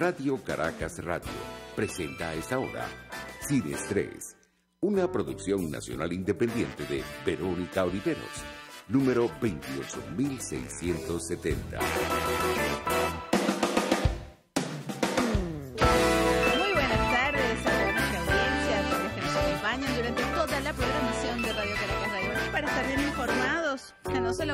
Radio Caracas Radio presenta a esta hora Cines 3, una producción nacional independiente de Verónica Oliveros, número 28670.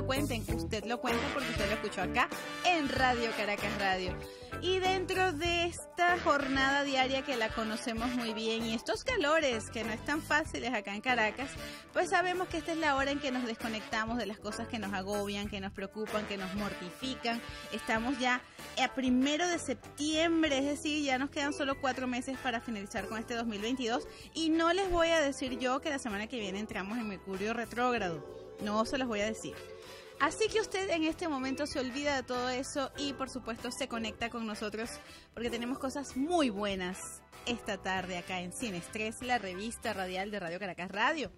cuenten, usted lo cuenta porque usted lo escuchó acá en Radio Caracas Radio. Y dentro de esta jornada diaria que la conocemos muy bien y estos calores que no están fáciles acá en Caracas, pues sabemos que esta es la hora en que nos desconectamos de las cosas que nos agobian, que nos preocupan, que nos mortifican. Estamos ya a primero de septiembre, es decir, ya nos quedan solo cuatro meses para finalizar con este 2022 y no les voy a decir yo que la semana que viene entramos en Mercurio retrógrado, no se los voy a decir. Así que usted en este momento se olvida de todo eso y por supuesto se conecta con nosotros porque tenemos cosas muy buenas esta tarde acá en Sin Estrés, la revista radial de Radio Caracas Radio.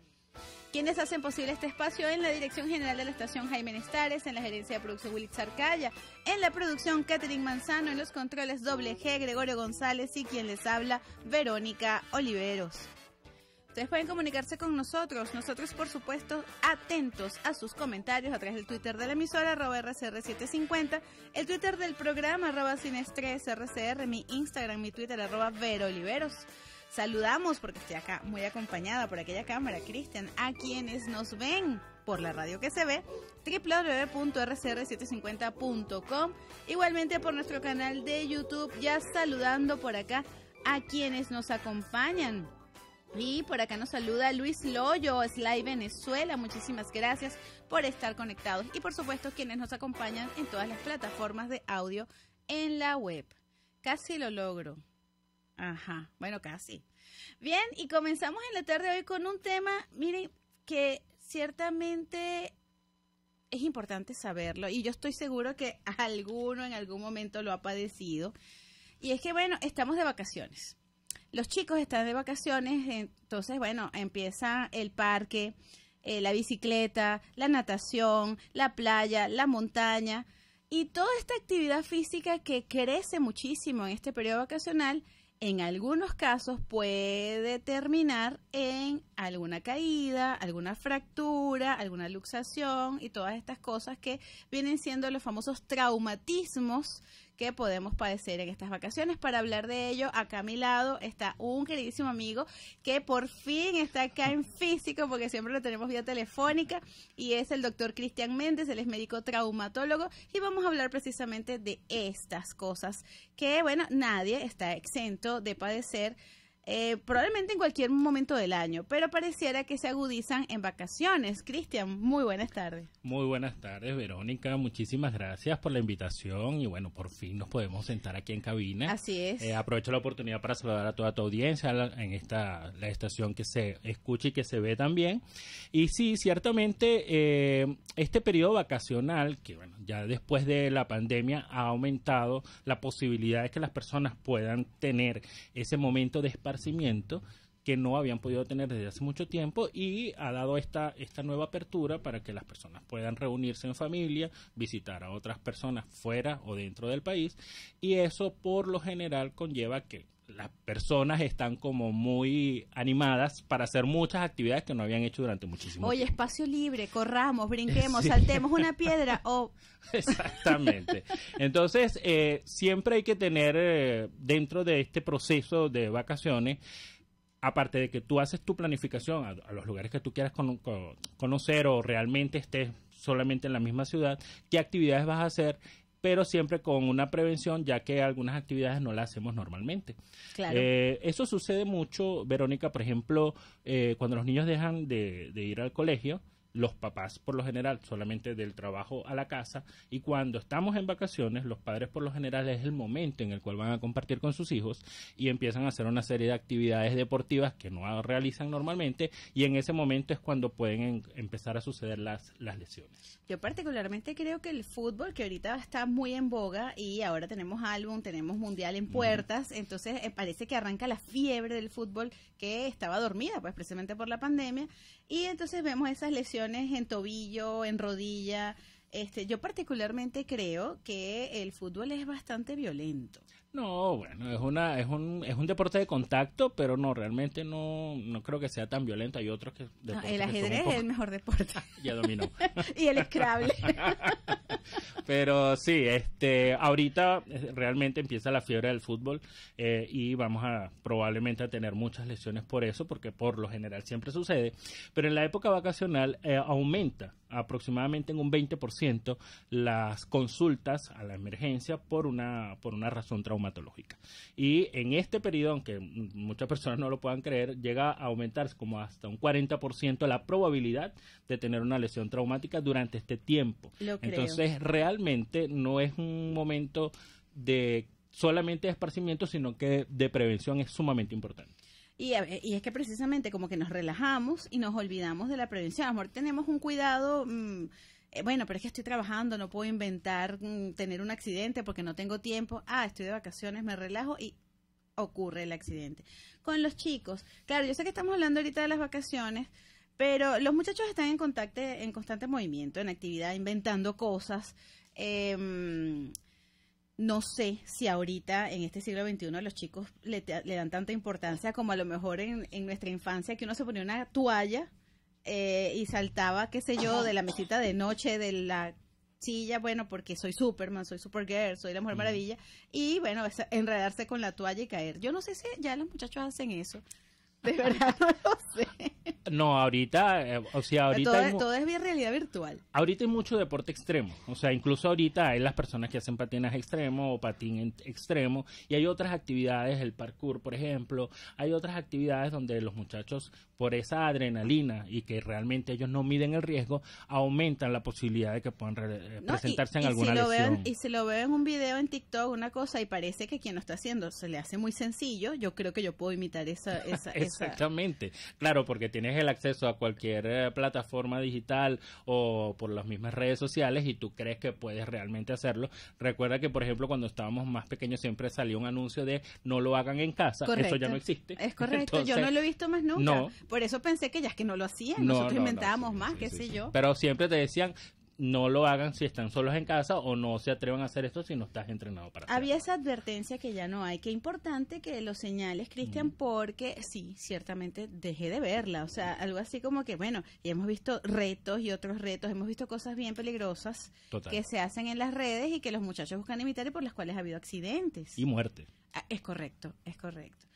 Quienes hacen posible este espacio en la dirección general de la estación Jaime Estares en la gerencia de producción Willy Zarcaya, en la producción Catherine Manzano, en los controles doble G Gregorio González y quien les habla Verónica Oliveros. Ustedes pueden comunicarse con nosotros, nosotros por supuesto atentos a sus comentarios a través del Twitter de la emisora arroba RCR750, el Twitter del programa arroba sin RCR, mi Instagram, mi Twitter arroba veroliveros. Saludamos porque estoy acá muy acompañada por aquella cámara, Cristian, a quienes nos ven por la radio que se ve, www.rcr750.com, igualmente por nuestro canal de YouTube, ya saludando por acá a quienes nos acompañan y por acá nos saluda Luis Loyo, Sly Venezuela. Muchísimas gracias por estar conectados. Y por supuesto, quienes nos acompañan en todas las plataformas de audio en la web. Casi lo logro. Ajá, bueno, casi. Bien, y comenzamos en la tarde hoy con un tema, miren, que ciertamente es importante saberlo y yo estoy seguro que alguno en algún momento lo ha padecido. Y es que, bueno, estamos de vacaciones los chicos están de vacaciones, entonces, bueno, empieza el parque, eh, la bicicleta, la natación, la playa, la montaña y toda esta actividad física que crece muchísimo en este periodo vacacional, en algunos casos puede terminar en alguna caída, alguna fractura, alguna luxación y todas estas cosas que vienen siendo los famosos traumatismos que podemos padecer en estas vacaciones. Para hablar de ello, acá a mi lado está un queridísimo amigo que por fin está acá en físico, porque siempre lo tenemos vía telefónica, y es el doctor Cristian Méndez, él es médico traumatólogo, y vamos a hablar precisamente de estas cosas que, bueno, nadie está exento de padecer eh, probablemente en cualquier momento del año, pero pareciera que se agudizan en vacaciones. Cristian, muy buenas tardes. Muy buenas tardes, Verónica. Muchísimas gracias por la invitación y bueno, por fin nos podemos sentar aquí en cabina. Así es. Eh, aprovecho la oportunidad para saludar a toda tu audiencia en esta la estación que se escucha y que se ve también. Y sí, ciertamente eh, este periodo vacacional, que bueno, ya después de la pandemia ha aumentado la posibilidad de que las personas puedan tener ese momento de esparcimiento que no habían podido tener desde hace mucho tiempo y ha dado esta, esta nueva apertura para que las personas puedan reunirse en familia, visitar a otras personas fuera o dentro del país y eso por lo general conlleva que las personas están como muy animadas para hacer muchas actividades que no habían hecho durante muchísimo tiempo. Oye, espacio libre, corramos, brinquemos, saltemos una piedra o... Exactamente. Entonces, eh, siempre hay que tener eh, dentro de este proceso de vacaciones, aparte de que tú haces tu planificación a, los lugares que tú quieras conocer o realmente estés solamente en la misma ciudad, qué actividades vas a hacer pero siempre con una prevención, ya que algunas actividades no las hacemos normalmente. Eh, eso sucede mucho, Verónica, por ejemplo, eh, cuando los niños dejan de ir al colegio, los papás por lo general solamente del trabajo a la casa y cuando estamos en vacaciones los padres por lo general es el momento en el cual van a compartir con sus hijos y empiezan a hacer una serie de actividades deportivas que no realizan normalmente y en ese momento es cuando pueden empezar a suceder las, lesiones. Yo particularmente creo que el fútbol que ahorita está muy en boga y ahora tenemos álbum, tenemos mundial en puertas, entonces eh, parece que arranca la fiebre del fútbol que estaba dormida pues precisamente por la pandemia y entonces vemos esas lesiones en tobillo, en rodilla. Este, yo particularmente creo que el fútbol es bastante violento. No, bueno, es una es un, es un deporte de contacto, pero no realmente no no creo que sea tan violento. Hay otros que ah, el ajedrez es el mejor deporte. ya dominó. y el Scrabble. Pero sí, este, ahorita eh, realmente empieza la fiebre del fútbol eh, y vamos a probablemente a tener muchas lesiones por eso, porque por lo general siempre sucede. Pero en la época vacacional eh, aumenta aproximadamente en un 20% las consultas a la emergencia por una, por una razón traumatológica. Y en este periodo, aunque muchas personas no lo puedan creer, llega a aumentarse como hasta un 40% la probabilidad de tener una lesión traumática durante este tiempo. Entonces, realmente no es un momento de solamente de esparcimiento, sino que de prevención es sumamente importante. Y, es que precisamente como que nos relajamos y nos olvidamos de la prevención. Amor, tenemos un cuidado... Mm, eh, bueno, pero es que estoy trabajando, no puedo inventar mm, tener un accidente porque no tengo tiempo. Ah, estoy de vacaciones, me relajo y ocurre el accidente. Con los chicos, claro, yo sé que estamos hablando ahorita de las vacaciones, pero los muchachos están en contacto, en constante movimiento, en actividad, inventando cosas. Eh, no sé si ahorita, en este siglo XXI, los chicos le, dan tanta importancia como a lo mejor en, nuestra infancia, que uno se ponía una toalla eh, y saltaba, qué sé yo, de la mesita de noche, de la silla, bueno, porque soy Superman, soy Supergirl, soy la Mujer Maravilla, y bueno, enredarse con la toalla y caer. Yo no sé si ya los muchachos hacen eso. De verdad no lo sé. No, ahorita, eh, o sea, ahorita... Todo, es realidad virtual. Ahorita hay mucho deporte extremo, o sea, incluso ahorita hay las personas que hacen patinas extremo o patín en, extremo y hay otras actividades, el parkour, por ejemplo, hay otras actividades donde los muchachos, por esa adrenalina y que realmente ellos no miden el riesgo, aumentan la posibilidad de que puedan eh, presentarse en y alguna si lo y si lo veo en un video en TikTok, una cosa, y parece que quien lo está haciendo se le hace muy sencillo, yo creo que yo puedo imitar esa, esa Exactamente. Claro, porque tienes el acceso a cualquier eh, plataforma digital o por las mismas redes sociales y tú crees que puedes realmente hacerlo. Recuerda que, por ejemplo, cuando estábamos más pequeños siempre salió un anuncio de no lo hagan en casa. Eso ya no existe. Es correcto. yo no lo he visto más nunca. Por eso pensé que ya es que no lo hacían. Nosotros inventábamos más, qué sé yo. Pero siempre te decían, no lo hagan si están solos en casa o no se atrevan a hacer esto si no estás entrenado para Había esa advertencia que ya no hay. Qué importante que lo señales, Cristian, porque sí, ciertamente dejé de verla. O sea, algo así como que, bueno, y hemos visto retos y otros retos, hemos visto cosas bien peligrosas que se hacen en las redes y que los muchachos buscan imitar y por las cuales ha habido accidentes. Y muerte. Ah, es correcto, es correcto.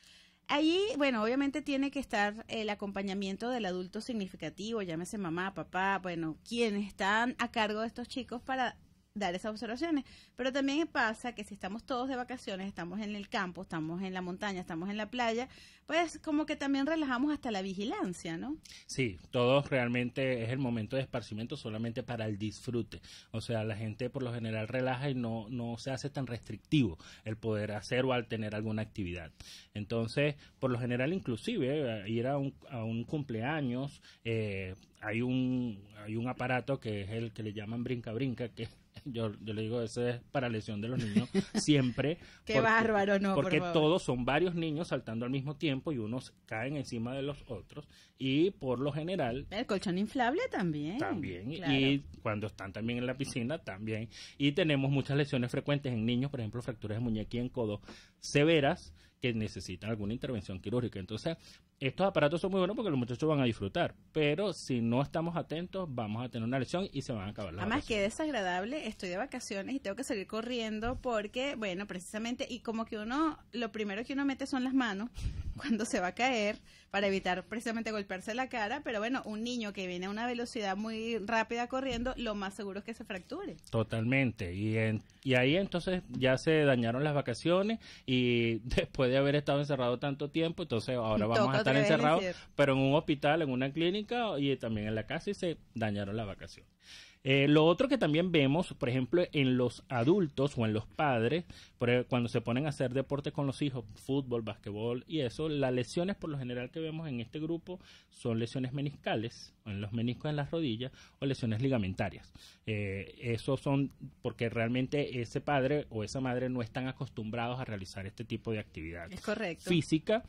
Ahí, bueno, obviamente tiene que estar el acompañamiento del adulto significativo, llámese mamá, papá, bueno, quienes están a cargo de estos chicos para dar esas observaciones. Pero también pasa que si estamos todos de vacaciones, estamos en el campo, estamos en la montaña, estamos en la playa, pues como que también relajamos hasta la vigilancia, ¿no? Sí, todos realmente es el momento de esparcimiento solamente para el disfrute. O sea, la gente por lo general relaja y no, no se hace tan restrictivo el poder hacer o al tener alguna actividad. Entonces, por lo general, inclusive, eh, ir a un, a un cumpleaños, eh, hay un hay un aparato que es el que le llaman brinca brinca que es yo, le digo, eso es para lesión de los niños siempre. Qué bárbaro, no. Porque todos son varios niños saltando al mismo tiempo y unos caen encima de los otros y por lo general... El colchón inflable también. También. Y cuando están también en la piscina también. Y tenemos muchas lesiones frecuentes en niños, por ejemplo, fracturas de muñequía en codo severas que necesitan alguna intervención quirúrgica. Entonces, estos aparatos son muy buenos porque los muchachos van a disfrutar, pero si no estamos atentos vamos a tener una lesión y se van a acabar las Además, que desagradable, estoy de vacaciones y tengo que seguir corriendo porque, bueno, precisamente, y como que uno, lo primero que uno mete son las manos cuando se va a caer para evitar precisamente golpearse la cara, pero bueno, un niño que viene a una velocidad muy rápida corriendo, lo más seguro es que se fracture. Totalmente, y, y ahí entonces ya se dañaron las vacaciones y después de haber estado encerrado tanto tiempo, entonces ahora vamos a estar encerrados, pero en un hospital, en una clínica y también en la casa y se dañaron la vacación. Eh, lo otro que también vemos, por ejemplo, en los adultos o en los padres, e-, cuando se ponen a hacer deporte con los hijos, fútbol, básquetbol y eso, las lesiones por lo general que vemos en este grupo son lesiones meniscales, en los meniscos en las rodillas, o lesiones ligamentarias. Eh, eso son porque realmente ese padre o esa madre no están acostumbrados a realizar este tipo de actividad es física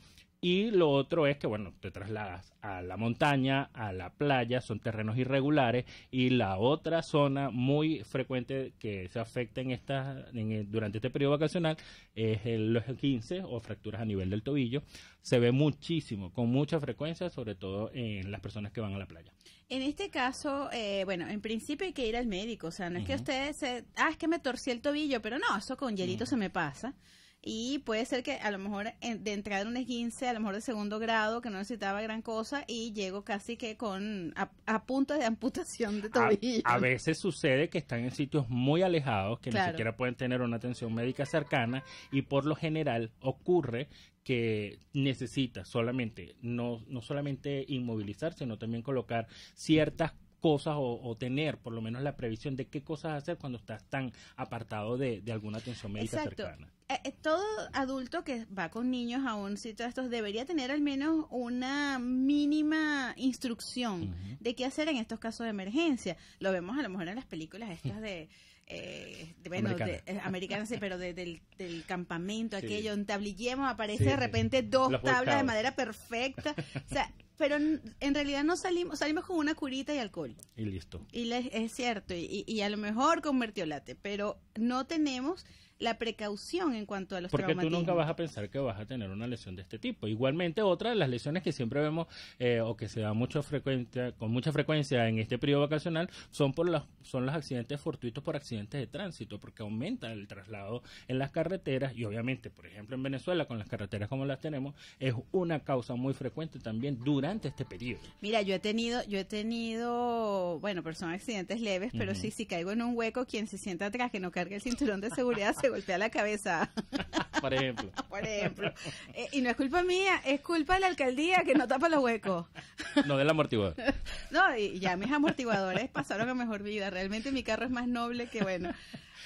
y lo otro es que, bueno, te trasladas a la montaña, a la playa, son terrenos irregulares. Y la otra zona muy frecuente que se afecta en esta, durante este periodo vacacional es el, los 15 o fracturas a nivel del tobillo. Se ve muchísimo, con mucha frecuencia, sobre todo en las personas que van a la playa. En este caso, eh, bueno, en principio hay que ir al médico. O sea, no es que ustedes, se, ah, es que me torcí el tobillo, pero no, eso con hielito se me pasa y puede ser que a lo mejor de entrar en un esguince, a lo mejor de segundo grado, que no necesitaba gran cosa, y llego casi que con a, punto de amputación de tobillo. A, veces sucede que están en sitios muy alejados, que ni siquiera pueden tener una atención médica cercana, y por lo general ocurre que necesita solamente, no, no solamente inmovilizar, sino también colocar ciertas cosas o, tener por lo menos la previsión de qué cosas hacer cuando estás tan apartado de, de alguna atención médica cercana. Eh, eh, todo adulto que va con niños a un sitio de estos debería tener al menos una mínima instrucción de qué hacer en estos casos de emergencia. Lo vemos a lo mejor en las películas estas de eh, bueno, americana. Eh, pero del, campamento, aquello, En tablillemos, aparece de repente dos tablas de madera perfecta. o sea, pero en realidad no salimos, salimos con una curita y alcohol. Y listo. Y es cierto, y, y, a lo mejor con mertiolate, pero no tenemos la precaución en cuanto a los Porque tú nunca vas a pensar que vas a tener una lesión de este tipo. Igualmente, otra de las lesiones que siempre vemos eh, o que se da mucho con mucha frecuencia en este periodo vacacional son, por los, son los accidentes fortuitos por accidentes de tránsito, porque aumenta el traslado en las carreteras y obviamente, por ejemplo, en Venezuela, con las carreteras como las tenemos, es una causa muy frecuente también durante este periodo. Mira, yo he tenido, yo he tenido, bueno, pero son accidentes leves, pero sí, si caigo en un hueco, quien se sienta atrás que no cargue el cinturón de seguridad golpea la cabeza. Por ejemplo. Por ejemplo. Eh, y no es culpa mía, es culpa de la alcaldía que no tapa los huecos. No del amortiguador. No, y ya mis amortiguadores pasaron a mejor vida. Realmente mi carro es más noble que bueno.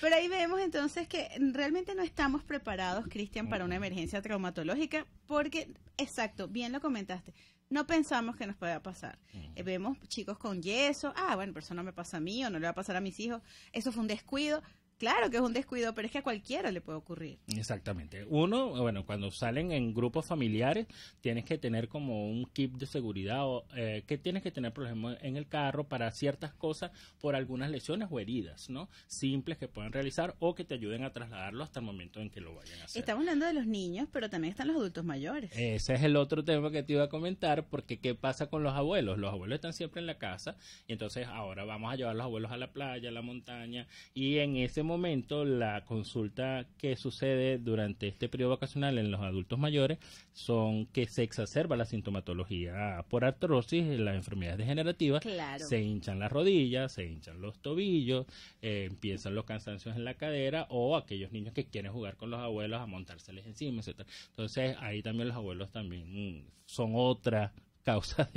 Pero ahí vemos entonces que realmente no estamos preparados, Cristian, para una emergencia traumatológica, porque, exacto, bien lo comentaste, no pensamos que nos pueda pasar. Eh, vemos chicos con yeso, ah, bueno, pero eso no me pasa a mí o no le va a pasar a mis hijos, eso fue un descuido, Claro que es un descuido, pero es que a cualquiera le puede ocurrir. Exactamente. Uno, bueno, cuando salen en grupos familiares, tienes que tener como un kit de seguridad o, eh, que tienes que tener, por ejemplo, en el carro para ciertas cosas, por algunas lesiones o heridas, ¿no? Simples que pueden realizar o que te ayuden a trasladarlo hasta el momento en que lo vayan a hacer. Estamos hablando de los niños, pero también están los adultos mayores. Ese es el otro tema que te iba a comentar, porque ¿qué pasa con los abuelos? Los abuelos están siempre en la casa, y entonces ahora vamos a llevar los abuelos a la playa, a la montaña, y en ese momento momento la consulta que sucede durante este periodo vacacional en los adultos mayores son que se exacerba la sintomatología por artrosis, las enfermedades degenerativas, se hinchan las rodillas, se hinchan los tobillos, eh, empiezan los cansancios en la cadera o aquellos niños que quieren jugar con los abuelos a montárseles encima, etc. Entonces ahí también los abuelos también mm, son otra causa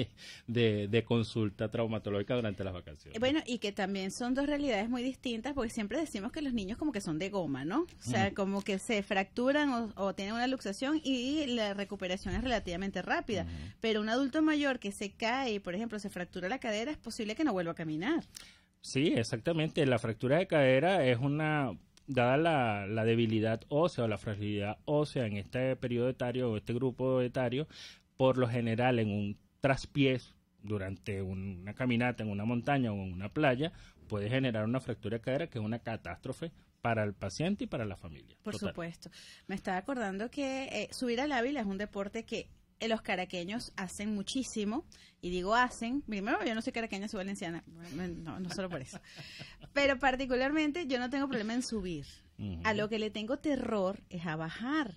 de, de, consulta traumatológica durante las vacaciones. Bueno, y que también son dos realidades muy distintas, porque siempre decimos que los niños como que son de goma, ¿no? O sea, mm. como que se fracturan o, tienen una luxación y la recuperación es relativamente rápida. Pero un adulto mayor que se cae, por ejemplo, se fractura la cadera, es posible que no vuelva a caminar. Sí, exactamente. La fractura de cadera es una dada la, la, debilidad ósea o la fragilidad ósea en este periodo etario o este grupo etario, por lo general en un traspiés durante una caminata en una montaña o en una playa puede generar una fractura de cadera que es una catástrofe para el paciente y para la familia. Por supuesto. Me estaba acordando que eh, subir al Ávila es un deporte que eh, los caraqueños hacen muchísimo, y digo hacen, primero yo no soy caraqueña, soy valenciana, no, no solo por eso, pero particularmente yo no tengo problema en subir, a lo que le tengo terror es a bajar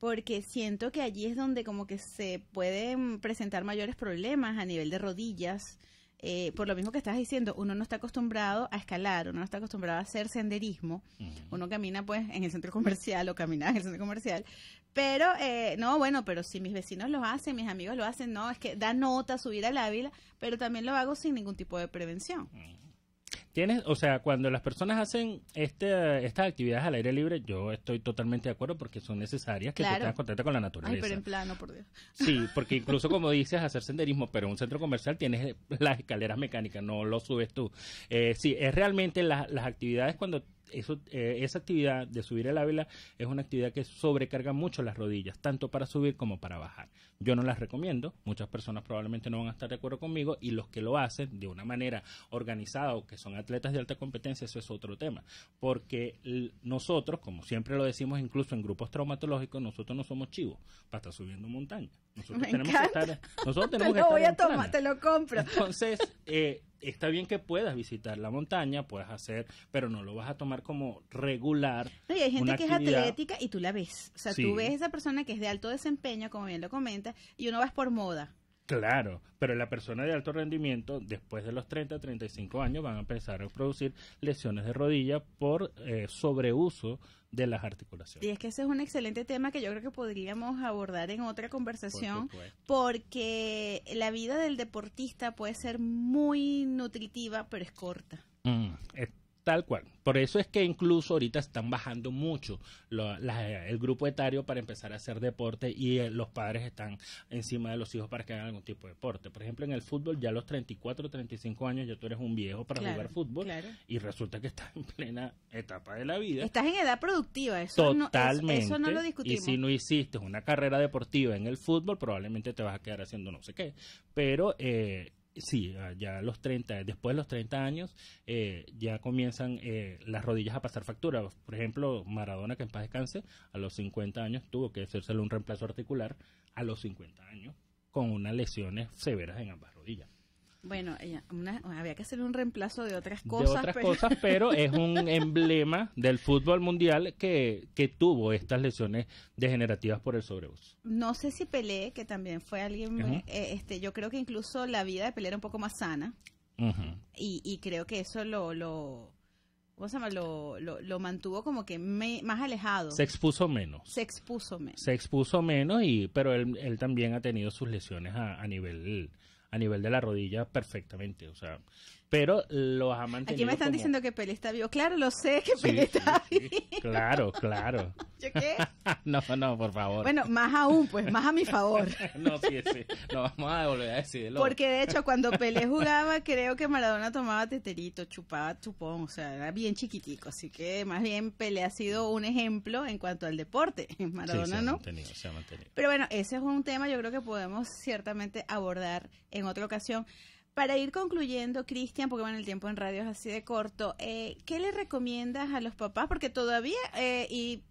porque siento que allí es donde como que se pueden presentar mayores problemas a nivel de rodillas. Eh, por lo mismo que estás diciendo, uno no está acostumbrado a escalar, uno no está acostumbrado a hacer senderismo, uno camina pues en el centro comercial o camina en el centro comercial, pero eh, no, bueno, pero si mis vecinos lo hacen, mis amigos lo hacen, no, es que da nota subir al Ávila, pero también lo hago sin ningún tipo de prevención. Tienes, o sea, cuando las personas hacen este, estas actividades al aire libre, yo estoy totalmente de acuerdo porque son necesarias que claro. tengas contacto con la naturaleza. Ay, pero en plano, por Dios. Sí, porque incluso como dices, hacer senderismo, pero en un centro comercial tienes las escaleras mecánicas, no lo subes tú. Eh, sí, es realmente las actividades cuando eh, esa actividad de subir el ávila es una actividad que sobrecarga mucho las rodillas, tanto para subir como para bajar. Yo no las recomiendo, muchas personas probablemente no van a estar de acuerdo conmigo y los que lo hacen de una manera organizada o que son atletas de alta competencia, eso es otro tema, porque nosotros, como siempre lo decimos incluso en grupos traumatológicos, nosotros no somos chivos para estar subiendo montaña. Nosotros tenemos que estar... Nosotros tenemos lo voy a tomar, te lo compro. Entonces, eh, está bien que puedas visitar la montaña, puedas hacer, pero no lo vas a tomar como regular. hay gente que es atlética y tú la ves. O sea, tú ves a esa persona que es de alto desempeño, como bien lo comenta, y uno va por moda. Claro, pero la persona de alto rendimiento, después de los 30, 35 años, van a empezar a producir lesiones de rodilla por eh, sobreuso de las articulaciones. Y es que ese es un excelente tema que yo creo que podríamos abordar en otra conversación, porque la vida del deportista puede ser muy nutritiva, pero es corta. Mm, Tal cual. Por eso es que incluso ahorita están bajando mucho el grupo etario para empezar a hacer deporte y eh, los padres están encima de los hijos para que hagan algún tipo de deporte. Por ejemplo, en el fútbol, ya a los 34, 35 años, ya tú eres un viejo para jugar fútbol y resulta que estás en plena etapa de la vida. Estás en edad productiva, eso Totalmente. No, eso, no lo discutimos. Y si no hiciste una carrera deportiva en el fútbol, probablemente te vas a quedar haciendo no sé qué. Pero eh, Sí, ah, ya los 30, después de los 30 años, eh, ya comienzan eh, las rodillas a pasar factura. Por ejemplo, Maradona, que en paz descanse, a los 50 años tuvo que hacérselo un reemplazo articular a los 50 años, con unas lesiones severas en ambas rodillas. Bueno, eh, había que hacer un reemplazo de otras cosas. De otras cosas, pero es un emblema del fútbol mundial que, que, tuvo estas lesiones degenerativas por el sobreuso. No sé si Pelé, que también fue alguien, eh, este, yo creo que incluso la vida de Pelé era un poco más sana. y, y, creo que eso lo, lo Lo, lo, mantuvo como que más alejado. Se expuso menos. Se expuso menos. Se expuso menos, y, pero él, él también ha tenido sus lesiones a nivel a nivel de la rodilla perfectamente. O sea, pero los amantes. Aquí me están diciendo que Pele está vivo. Claro, lo sé que Pele está vivo. Claro, claro. ¿Yo qué? no, no, por favor. Bueno, más aún, pues, más a mi favor. no, sí, sí. No vamos a volver a decirlo. Porque de hecho, cuando Pele jugaba, creo que Maradona tomaba teterito, chupaba chupón, o sea, era bien chiquitico. Así que más bien Pele ha sido un ejemplo en cuanto al deporte. Maradona se ha Mantenido, se ha mantenido. Pero bueno, ese es un tema yo creo que podemos ciertamente abordar en otra ocasión para ir concluyendo, Cristian, porque bueno, el tiempo en radio es así de corto, eh, ¿qué le recomiendas a los papás? Porque todavía, eh, y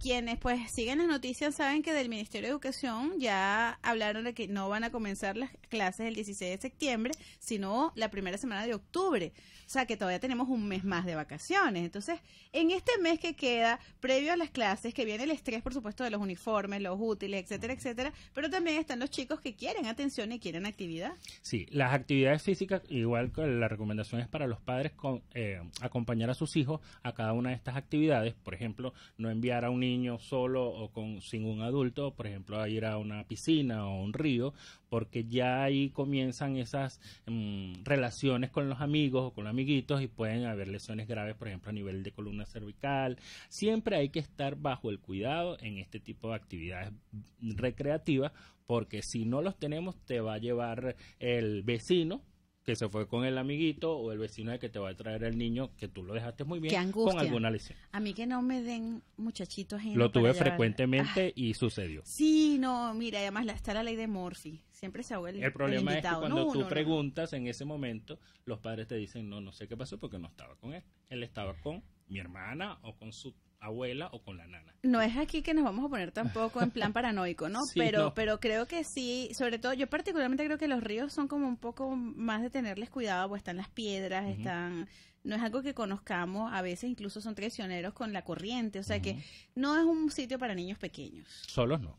quienes pues siguen las noticias saben que del Ministerio de Educación ya hablaron de que no van a comenzar las clases el 16 de septiembre, sino la primera semana de octubre. O sea que todavía tenemos un mes más de vacaciones. Entonces, en este mes que queda, previo a las clases, que viene el estrés, por supuesto, de los uniformes, los útiles, etcétera, etcétera, pero también están los chicos que quieren atención y quieren actividad. Sí, las actividades físicas, igual que la recomendación es para los padres eh, acompañar a sus hijos a cada una de estas actividades. Por ejemplo, no enviar a un niño solo o con, sin un adulto, por ejemplo, a ir a una piscina o un río, porque ya ahí comienzan esas mm, relaciones con los amigos o con amiguitos y pueden haber lesiones graves, por ejemplo, a nivel de columna cervical. Siempre hay que estar bajo el cuidado en este tipo de actividades recreativas, porque si no los tenemos, te va a llevar el vecino que se fue con el amiguito o el vecino de que te va a traer el niño, que tú lo dejaste muy bien, con alguna lesión. A mí que no me den muchachitos en Lo tuve frecuentemente y sucedió. Sí, no, mira, además está la ley de Morphy, siempre se abuela. El problema el es que cuando tú preguntas en ese momento, los padres te dicen, no, no sé qué pasó porque no estaba con él, él estaba con mi hermana o con su abuela o con la nana. No es aquí que nos vamos a poner tampoco en plan paranoico, ¿no? pero, pero creo que sí, sobre todo, yo particularmente creo que los ríos son como un poco más de tenerles cuidado, pues están las piedras, están no es algo que conozcamos, a veces incluso son traicioneros con la corriente, o sea que no es un sitio para niños pequeños. Solos no.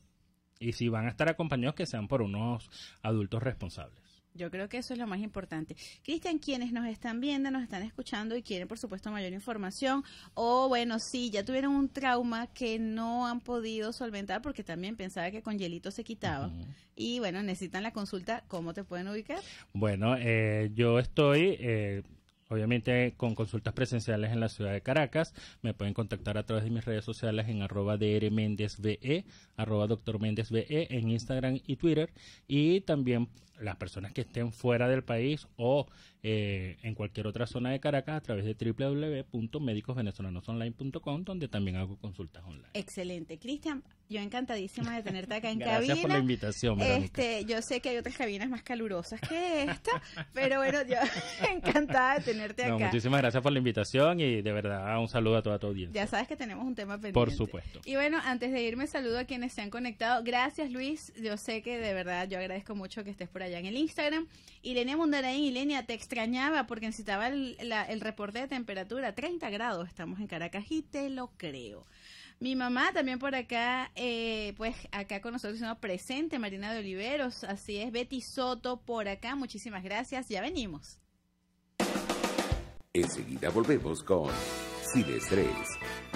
Y si van a estar acompañados, que sean por unos adultos responsables. Yo creo que eso es lo más importante. Cristian, quienes nos están viendo, nos están escuchando y quieren, por supuesto, mayor información, o bueno, si ya tuvieron un trauma que no han podido solventar porque también pensaba que con hielito se quitaba. Y bueno, necesitan la consulta, ¿cómo te pueden ubicar? Bueno, eh, yo estoy... Eh, obviamente con consultas presenciales en la ciudad de Caracas. Me pueden contactar a través de mis redes sociales en arroba drmendesve, arroba doctor e en Instagram y Twitter. Y también las personas que estén fuera del país o eh, en cualquier otra zona de Caracas a través de www.médicosvenezolanosonline.com, donde también hago consultas online. Excelente. Cristian, yo encantadísima de tenerte acá en cabina. Gracias por la invitación. Este, yo sé que hay otras cabinas más calurosas que esta, pero bueno, yo encantada de tenerte acá. muchísimas gracias por la invitación y de verdad un saludo a toda tu audiencia. Ya sabes que tenemos un tema pendiente. Por supuesto. Y bueno, antes de irme, saludo a quienes se han conectado. Gracias, Luis. Yo sé que de verdad yo agradezco mucho que estés por allá en el Instagram. Ilenia Mundarain, Ilenia, te extrañaba porque necesitaba el, reporte de temperatura, 30 grados, estamos en Caracas y te lo creo. Mi mamá también por acá, eh, pues acá con nosotros, sino presente, Marina de Oliveros, así es, Betty Soto por acá, muchísimas gracias, ya venimos. Enseguida volvemos con Sin Estrés,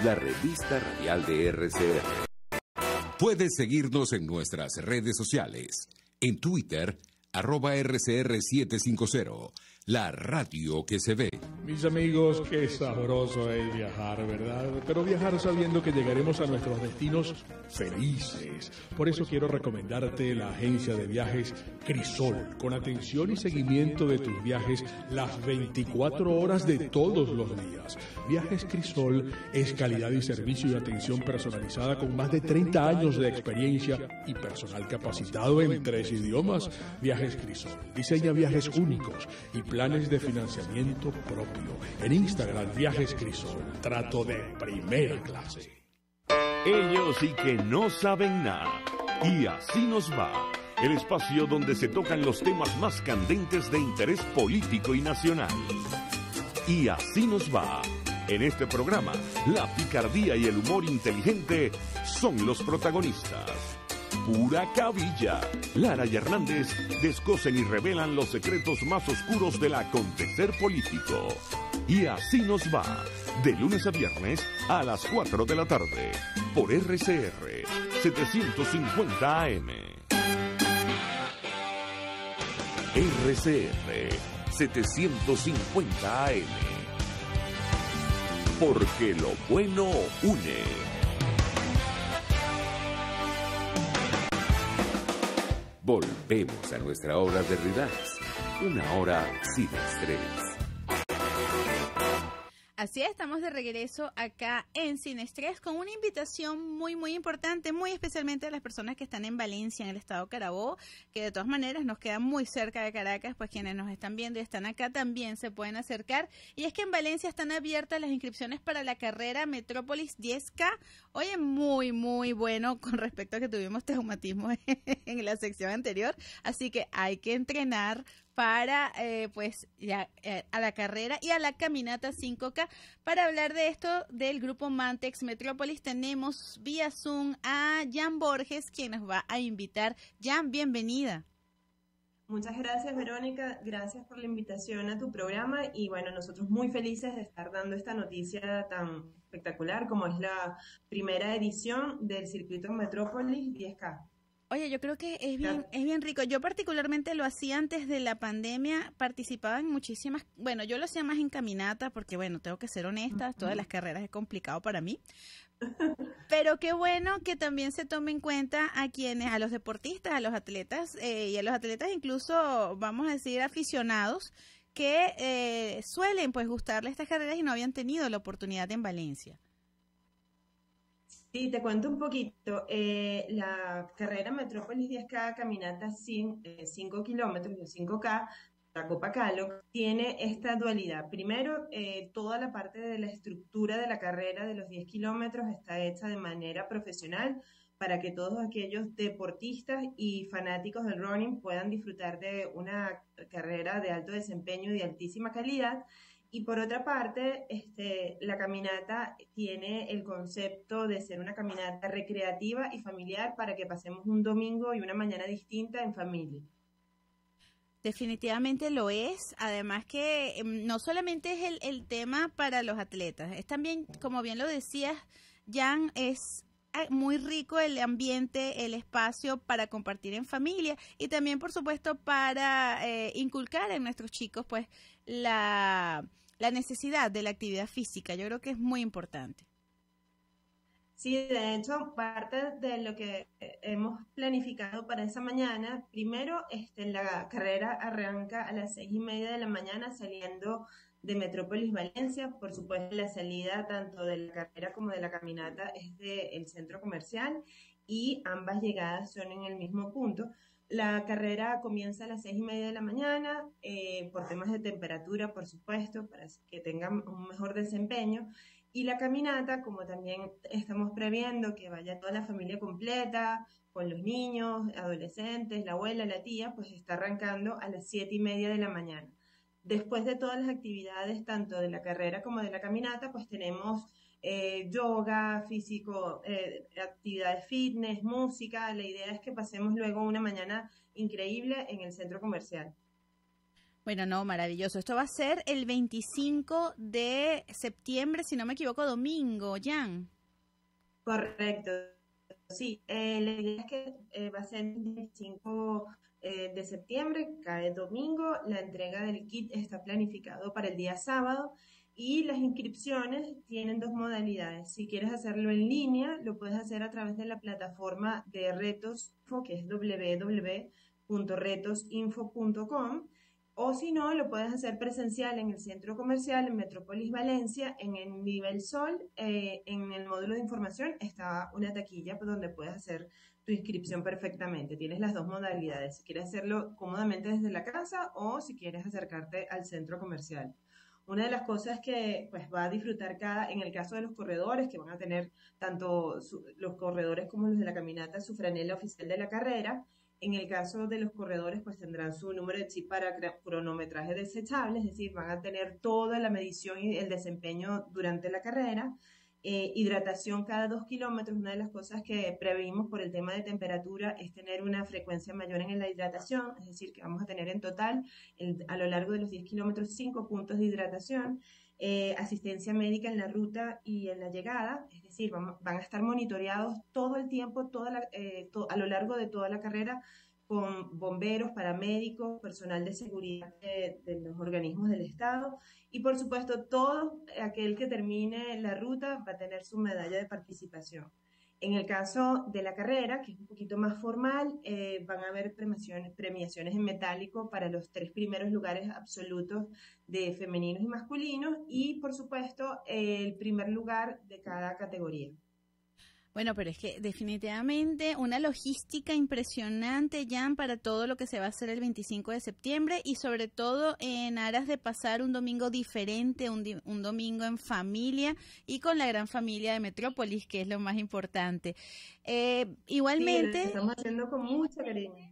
la revista radial de RCR. Puedes seguirnos en nuestras redes sociales, en Twitter, arroba RCR750 la radio que se ve. Mis amigos, qué sabroso es viajar, ¿verdad? Pero viajar sabiendo que llegaremos a nuestros destinos felices. Por eso quiero recomendarte la agencia de viajes Crisol, con atención y seguimiento de tus viajes las 24 horas de todos los días. Viajes Crisol es calidad y servicio y atención personalizada con más de 30 años de experiencia y personal capacitado en tres idiomas. Viajes Crisol diseña viajes únicos y planes de financiamiento propio. En Instagram, Viajes Crisol, trato de primera clase. Ellos y que no saben nada. Y así nos va. El espacio donde se tocan los temas más candentes de interés político y nacional. Y así nos va. En este programa, la picardía y el humor inteligente son los protagonistas pura cabilla. Lara y Hernández descosen y revelan los secretos más oscuros del acontecer político. Y así nos va, de lunes a viernes a las 4 de la tarde, por RCR 750 AM. RCR 750 AM. Porque lo bueno une. Volvemos a nuestra hora de rivales, una hora sin estrés. Así es, estamos de regreso acá en Sinestrés con una invitación muy, muy importante, muy especialmente a las personas que están en Valencia, en el estado Carabó, Carabobo, que de todas maneras nos queda muy cerca de Caracas, pues quienes nos están viendo y están acá también se pueden acercar. Y es que en Valencia están abiertas las inscripciones para la carrera Metrópolis 10K. Oye, muy, muy bueno con respecto a que tuvimos traumatismo en la sección anterior, así que hay que entrenar para eh, pues ya, eh, a la carrera y a la caminata 5K. Para hablar de esto del grupo Mantex Metrópolis tenemos vía Zoom a Jan Borges quien nos va a invitar. Jan, bienvenida. Muchas gracias Verónica, gracias por la invitación a tu programa y bueno, nosotros muy felices de estar dando esta noticia tan espectacular como es la primera edición del Circuito Metrópolis 10K. Oye, yo creo que es bien, es bien rico. Yo particularmente lo hacía antes de la pandemia, participaba en muchísimas, bueno, yo lo hacía más en caminata porque, bueno, tengo que ser honesta, todas las carreras es complicado para mí. Pero qué bueno que también se tome en cuenta a quienes, a los deportistas, a los atletas eh, y a los atletas incluso, vamos a decir, aficionados que eh, suelen pues gustarle estas carreras y no habían tenido la oportunidad en Valencia. Sí, te cuento un poquito. Eh, la carrera Metrópolis 10K, caminata 5 eh, k la Copa Calo, tiene esta dualidad. Primero, eh, toda la parte de la estructura de la carrera de los 10 kilómetros está hecha de manera profesional para que todos aquellos deportistas y fanáticos del running puedan disfrutar de una carrera de alto desempeño y de altísima calidad. Y por otra parte, este, la caminata tiene el concepto de ser una caminata recreativa y familiar para que pasemos un domingo y una mañana distinta en familia. Definitivamente lo es. Además que em, no solamente es el, tema para los atletas, es también, como bien lo decías, Jan, es muy rico el ambiente, el espacio para compartir en familia y también, por supuesto, para eh, inculcar en nuestros chicos, pues, la, necesidad de la actividad física. Yo creo que es muy importante. Sí, de hecho, parte de lo que hemos planificado para esa mañana, primero, este, la carrera arranca a las seis y media de la mañana saliendo de Metrópolis Valencia. Por supuesto, la salida tanto de la carrera como de la caminata es del centro comercial y ambas llegadas son en el mismo punto. La carrera comienza a las seis y media de la mañana, eh, por temas de temperatura, por supuesto, para que tengan un mejor desempeño. Y la caminata, como también estamos previendo que vaya toda la familia completa, con los niños, adolescentes, la abuela, la tía, pues está arrancando a las siete y media de la mañana. Después de todas las actividades, tanto de la carrera como de la caminata, pues tenemos eh, yoga, físico, eh, actividades fitness, música. La idea es que pasemos luego una mañana increíble en el centro comercial. Bueno, no, maravilloso. Esto va a ser el 25 de septiembre, si no me equivoco, domingo, Jan. Correcto. Sí, eh, la idea es que eh, va a ser el 25 de septiembre, cae domingo. La entrega del kit está planificado para el día sábado y las inscripciones tienen dos modalidades. Si quieres hacerlo en línea, lo puedes hacer a través de la plataforma de Retos, que es www.retosinfo.com. O si no, lo puedes hacer presencial en el centro comercial en Metrópolis Valencia, en el nivel sol, eh, en el módulo de información está una taquilla donde puedes hacer tu inscripción perfectamente. Tienes las dos modalidades, si quieres hacerlo cómodamente desde la casa o si quieres acercarte al centro comercial. Una de las cosas que pues, va a disfrutar cada, en el caso de los corredores, que van a tener tanto los corredores como los de la caminata, su franela oficial de la carrera, en el caso de los corredores, pues tendrán su número de chip para cronometraje desechable, es decir, van a tener toda la medición y el desempeño durante la carrera. Eh, hidratación cada dos kilómetros, una de las cosas que preveímos por el tema de temperatura es tener una frecuencia mayor en la hidratación, es decir, que vamos a tener en total a lo largo de los 10 kilómetros cinco puntos de hidratación, eh, asistencia médica en la ruta y en la llegada, es decir, van a estar monitoreados todo el tiempo, toda eh, a lo largo de toda la carrera con bomberos, paramédicos, personal de seguridad de, los organismos del Estado y por supuesto todo aquel que termine la ruta va a tener su medalla de participación. En el caso de la carrera, que es un poquito más formal, eh, van a haber premiaciones, premiaciones en metálico para los tres primeros lugares absolutos de femeninos y masculinos y por supuesto el primer lugar de cada categoría. Bueno, pero es que definitivamente una logística impresionante, Jan, para todo lo que se va a hacer el 25 de septiembre y sobre todo en aras de pasar un domingo diferente, un, domingo en familia y con la gran familia de Metrópolis, que es lo más importante. Eh, igualmente... estamos haciendo con mucha cariño.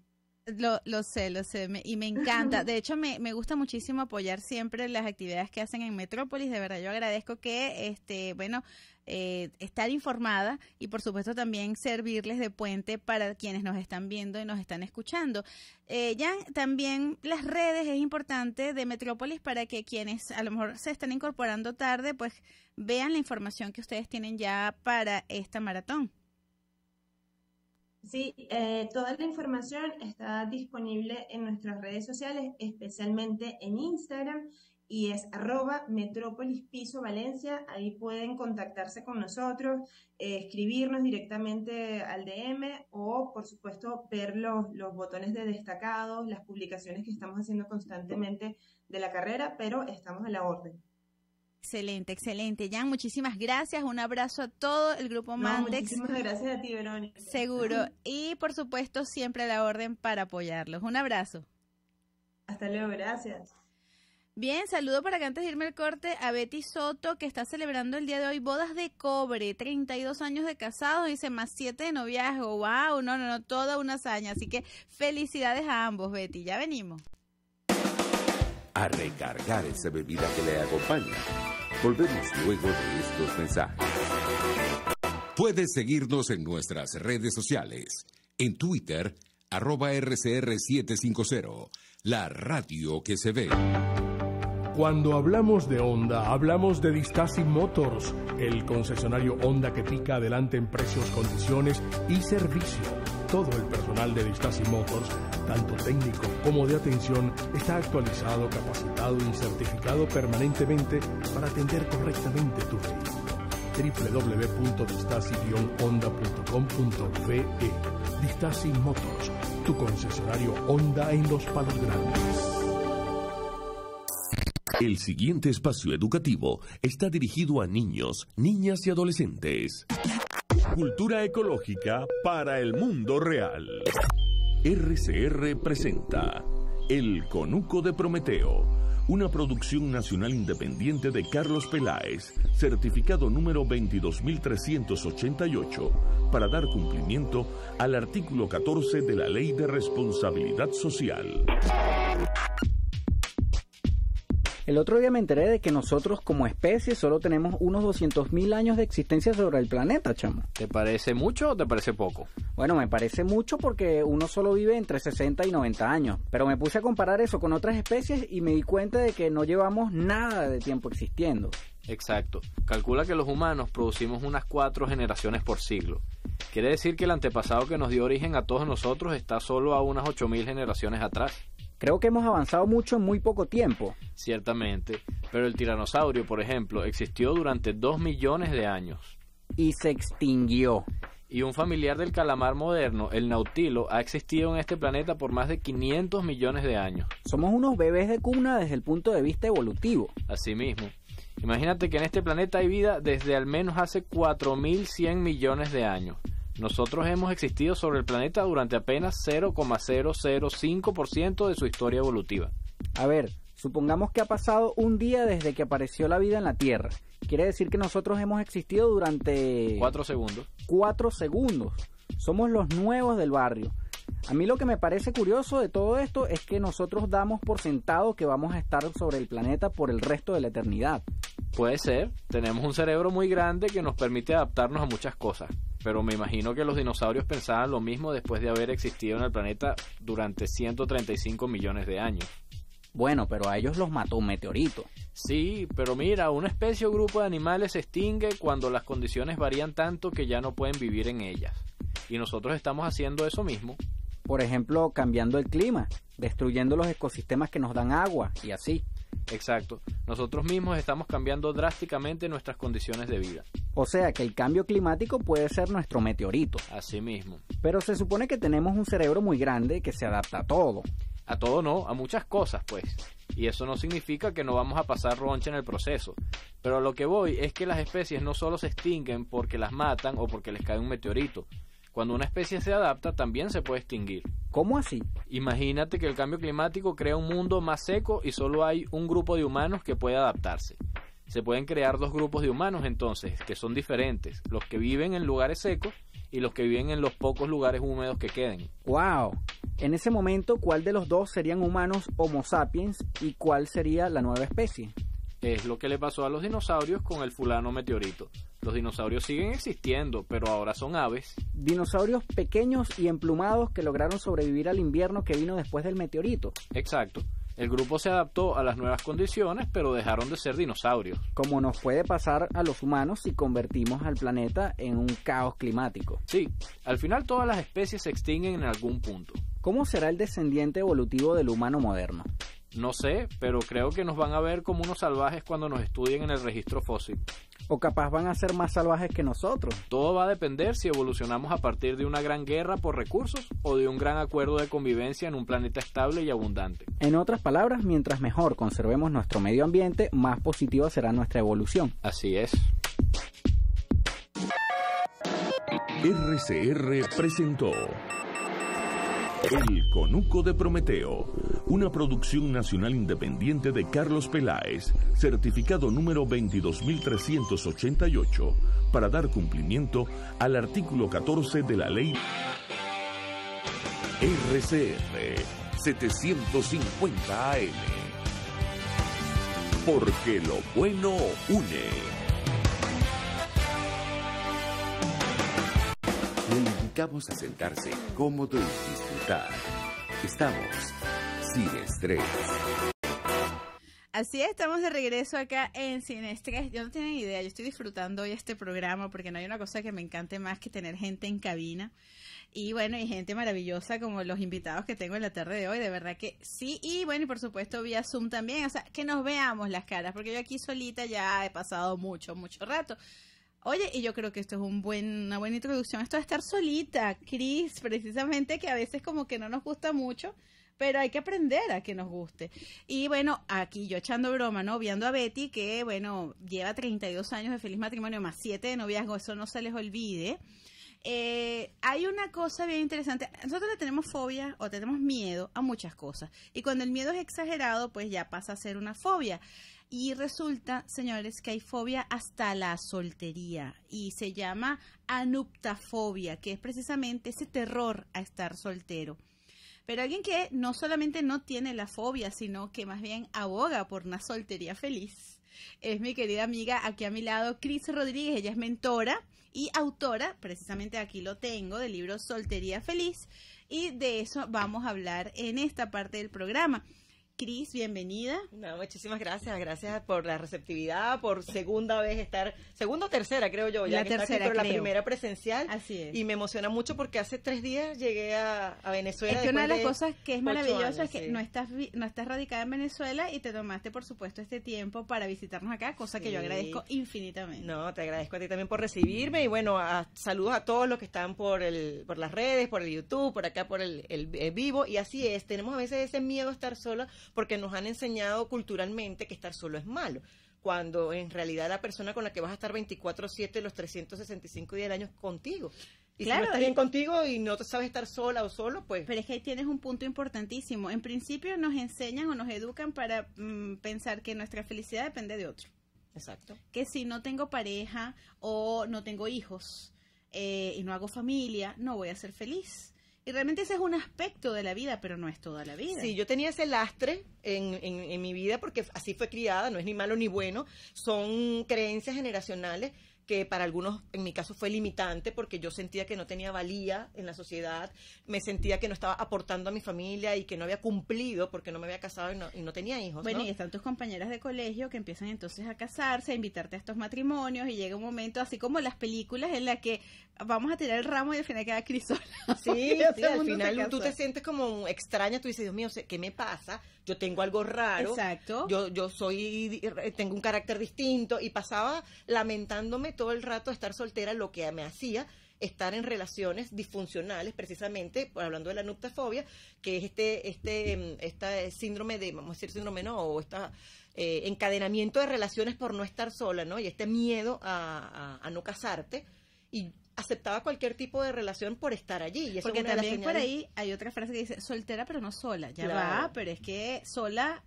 Lo, sé, lo sé, y me encanta. De hecho, me, me, gusta muchísimo apoyar siempre las actividades que hacen en Metrópolis. De verdad, yo agradezco que, este, bueno, eh, estar informada y, por supuesto, también servirles de puente para quienes nos están viendo y nos están escuchando. Eh, ya también las redes es importante de Metrópolis para que quienes a lo mejor se están incorporando tarde, pues vean la información que ustedes tienen ya para esta maratón. Sí, eh, toda la información está disponible en nuestras redes sociales, especialmente en Instagram, y es arroba metrópolis piso valencia. Ahí pueden contactarse con nosotros, eh, escribirnos directamente al DM o, por supuesto, ver los botones de destacados, las publicaciones que estamos haciendo constantemente de la carrera, pero estamos a la orden. Excelente, excelente. Jan, muchísimas gracias. Un abrazo a todo el grupo Mandex. Muchísimas gracias a ti, Verónica. Seguro. Y por supuesto, siempre a la orden para apoyarlos. Un abrazo. Hasta luego, gracias. Bien, saludo para que antes de irme al corte a Betty Soto, que está celebrando el día de hoy bodas de cobre, 32 años de casados, dice más 7 de noviazgo. ¡Wow! No, no, no, toda una hazaña. Así que felicidades a ambos, Betty. Ya venimos a recargar esa bebida que le acompaña. Volvemos luego de estos mensajes. Puedes seguirnos en nuestras redes sociales. En Twitter, arroba RCR750, la radio que se ve. Cuando hablamos de Honda, hablamos de Distasi Motors, el concesionario Honda que pica adelante en precios, condiciones y servicios. Todo el personal de Distasi Motors, tanto técnico como de atención, está actualizado, capacitado y certificado permanentemente para atender correctamente tu vehículo. www.distasi-honda.com.pe Distasi Motors, tu concesionario Honda en Los Palos Grandes. El siguiente espacio educativo está dirigido a niños, niñas y adolescentes. Cultura ecológica para el mundo real. RCR presenta El Conuco de Prometeo, una producción nacional independiente de Carlos Peláez, certificado número 22388, para dar cumplimiento al artículo 14 de la Ley de Responsabilidad Social. El otro día me enteré de que nosotros como especie solo tenemos unos 200.000 años de existencia sobre el planeta, chamo. ¿Te parece mucho o te parece poco? Bueno, me parece mucho porque uno solo vive entre 60 y 90 años, pero me puse a comparar eso con otras especies y me di cuenta de que no llevamos nada de tiempo existiendo. Exacto. Calcula que los humanos producimos unas cuatro generaciones por siglo. Quiere decir que el antepasado que nos dio origen a todos nosotros está solo a unas 8.000 generaciones atrás. Creo que hemos avanzado mucho en muy poco tiempo. Ciertamente, pero el tiranosaurio, por ejemplo, existió durante dos millones de años. Y se extinguió. Y un familiar del calamar moderno, el nautilo, ha existido en este planeta por más de 500 millones de años. Somos unos bebés de cuna desde el punto de vista evolutivo. Asimismo. Imagínate que en este planeta hay vida desde al menos hace 4.100 millones de años. Nosotros hemos existido sobre el planeta durante apenas 0,005% de su historia evolutiva. A ver, supongamos que ha pasado un día desde que apareció la vida en la Tierra. Quiere decir que nosotros hemos existido durante... Cuatro segundos. Cuatro segundos. Somos los nuevos del barrio. A mí lo que me parece curioso de todo esto es que nosotros damos por sentado que vamos a estar sobre el planeta por el resto de la eternidad. Puede ser, tenemos un cerebro muy grande que nos permite adaptarnos a muchas cosas, pero me imagino que los dinosaurios pensaban lo mismo después de haber existido en el planeta durante 135 millones de años. Bueno, pero a ellos los mató un meteorito. Sí, pero mira, una especie o grupo de animales se extingue cuando las condiciones varían tanto que ya no pueden vivir en ellas. Y nosotros estamos haciendo eso mismo. Por ejemplo, cambiando el clima, destruyendo los ecosistemas que nos dan agua y así. Exacto. Nosotros mismos estamos cambiando drásticamente nuestras condiciones de vida. O sea que el cambio climático puede ser nuestro meteorito. Así mismo. Pero se supone que tenemos un cerebro muy grande que se adapta a todo. A todo no, a muchas cosas pues. Y eso no significa que no vamos a pasar roncha en el proceso. Pero lo que voy es que las especies no solo se extinguen porque las matan o porque les cae un meteorito. Cuando una especie se adapta, también se puede extinguir. ¿Cómo así? Imagínate que el cambio climático crea un mundo más seco y solo hay un grupo de humanos que puede adaptarse. Se pueden crear dos grupos de humanos entonces, que son diferentes, los que viven en lugares secos y los que viven en los pocos lugares húmedos que queden. ¡Wow! En ese momento, ¿cuál de los dos serían humanos Homo sapiens y cuál sería la nueva especie? es lo que le pasó a los dinosaurios con el fulano meteorito. Los dinosaurios siguen existiendo, pero ahora son aves. Dinosaurios pequeños y emplumados que lograron sobrevivir al invierno que vino después del meteorito. Exacto. El grupo se adaptó a las nuevas condiciones, pero dejaron de ser dinosaurios. Como nos puede pasar a los humanos si convertimos al planeta en un caos climático. Sí, al final todas las especies se extinguen en algún punto. ¿Cómo será el descendiente evolutivo del humano moderno? No sé, pero creo que nos van a ver como unos salvajes cuando nos estudien en el registro fósil. O capaz van a ser más salvajes que nosotros. Todo va a depender si evolucionamos a partir de una gran guerra por recursos o de un gran acuerdo de convivencia en un planeta estable y abundante. En otras palabras, mientras mejor conservemos nuestro medio ambiente, más positiva será nuestra evolución. Así es. RCR presentó el Conuco de Prometeo, una producción nacional independiente de Carlos Peláez, certificado número 22.388, para dar cumplimiento al artículo 14 de la ley RCR 750 AM. Porque lo bueno une. vamos a sentarse cómodo y disfrutar. Estamos sin estrés. Así estamos de regreso acá en Sin Estrés. Yo no tienen idea, yo estoy disfrutando hoy este programa porque no hay una cosa que me encante más que tener gente en cabina. Y bueno, y gente maravillosa como los invitados que tengo en la tarde de hoy, de verdad que sí. Y bueno, y por supuesto vía Zoom también, o sea, que nos veamos las caras, porque yo aquí solita ya he pasado mucho, mucho rato. Oye, y yo creo que esto es un buen, una buena introducción. Esto de estar solita, Cris, precisamente, que a veces como que no nos gusta mucho, pero hay que aprender a que nos guste. Y bueno, aquí yo echando broma, ¿no? Viendo a Betty, que bueno, lleva 32 años de feliz matrimonio más 7 de noviazgo, eso no se les olvide. Eh, hay una cosa bien interesante. Nosotros le tenemos fobia o tenemos miedo a muchas cosas. Y cuando el miedo es exagerado, pues ya pasa a ser una fobia. Y resulta, señores, que hay fobia hasta la soltería y se llama anuptafobia, que es precisamente ese terror a estar soltero. Pero alguien que no solamente no tiene la fobia, sino que más bien aboga por una soltería feliz. Es mi querida amiga aquí a mi lado, Cris Rodríguez. Ella es mentora y autora, precisamente aquí lo tengo, del libro Soltería Feliz. Y de eso vamos a hablar en esta parte del programa. Cris, bienvenida. No, muchísimas gracias, gracias por la receptividad, por segunda vez estar, segunda o tercera creo yo, ya la tercera, la primera presencial. Así es. Y me emociona mucho porque hace tres días llegué a, Venezuela. Es una de las cosas que es maravillosa es que no estás no estás radicada en Venezuela y te tomaste por supuesto este tiempo para visitarnos acá, cosa que yo agradezco infinitamente. No, te agradezco a ti también por recibirme y bueno, saludos a todos los que están por el, por las redes, por el YouTube, por acá, por el, vivo y así es. Tenemos a veces ese miedo a estar sola porque nos han enseñado culturalmente que estar solo es malo cuando en realidad la persona con la que vas a estar 24/7 los 365 días del año es contigo. Y claro, si no estás bien contigo y no sabes estar sola o solo, pues... Pero es que ahí tienes un punto importantísimo. En principio nos enseñan o nos educan para mm, pensar que nuestra felicidad depende de otro. Exacto. Que si no tengo pareja o no tengo hijos eh, y no hago familia, no voy a ser feliz. Y realmente ese es un aspecto de la vida, pero no es toda la vida. Sí, yo tenía ese lastre en, mi vida porque así fue criada, no es ni malo ni bueno, son creencias generacionales que para algunos, en mi caso, fue limitante porque yo sentía que no tenía valía en la sociedad, me sentía que no estaba aportando a mi familia y que no había cumplido porque no me había casado y no, tenía hijos. Bueno, y están tus compañeras de colegio que empiezan entonces a casarse, a invitarte a estos matrimonios y llega un momento, así como las películas en las que vamos a tirar el ramo y al final queda crisol. Sí, al final tú te sientes como extraña, tú dices, Dios mío, ¿qué me pasa? yo tengo algo raro, yo yo soy eh, tengo un carácter distinto y pasaba lamentándome todo el rato de estar soltera lo que me hacía estar en relaciones disfuncionales, precisamente, hablando de la nuptafobia, que es este, este, em, eh, síndrome de, vamos a decir síndrome no, o este encadenamiento de relaciones por no estar sola, ¿no? Y este miedo a no casarte. Y aceptaba cualquier tipo de relación por estar allí. eso Porque también por ahí hay otra frase que dice, soltera pero no sola, ya va, pero es que sola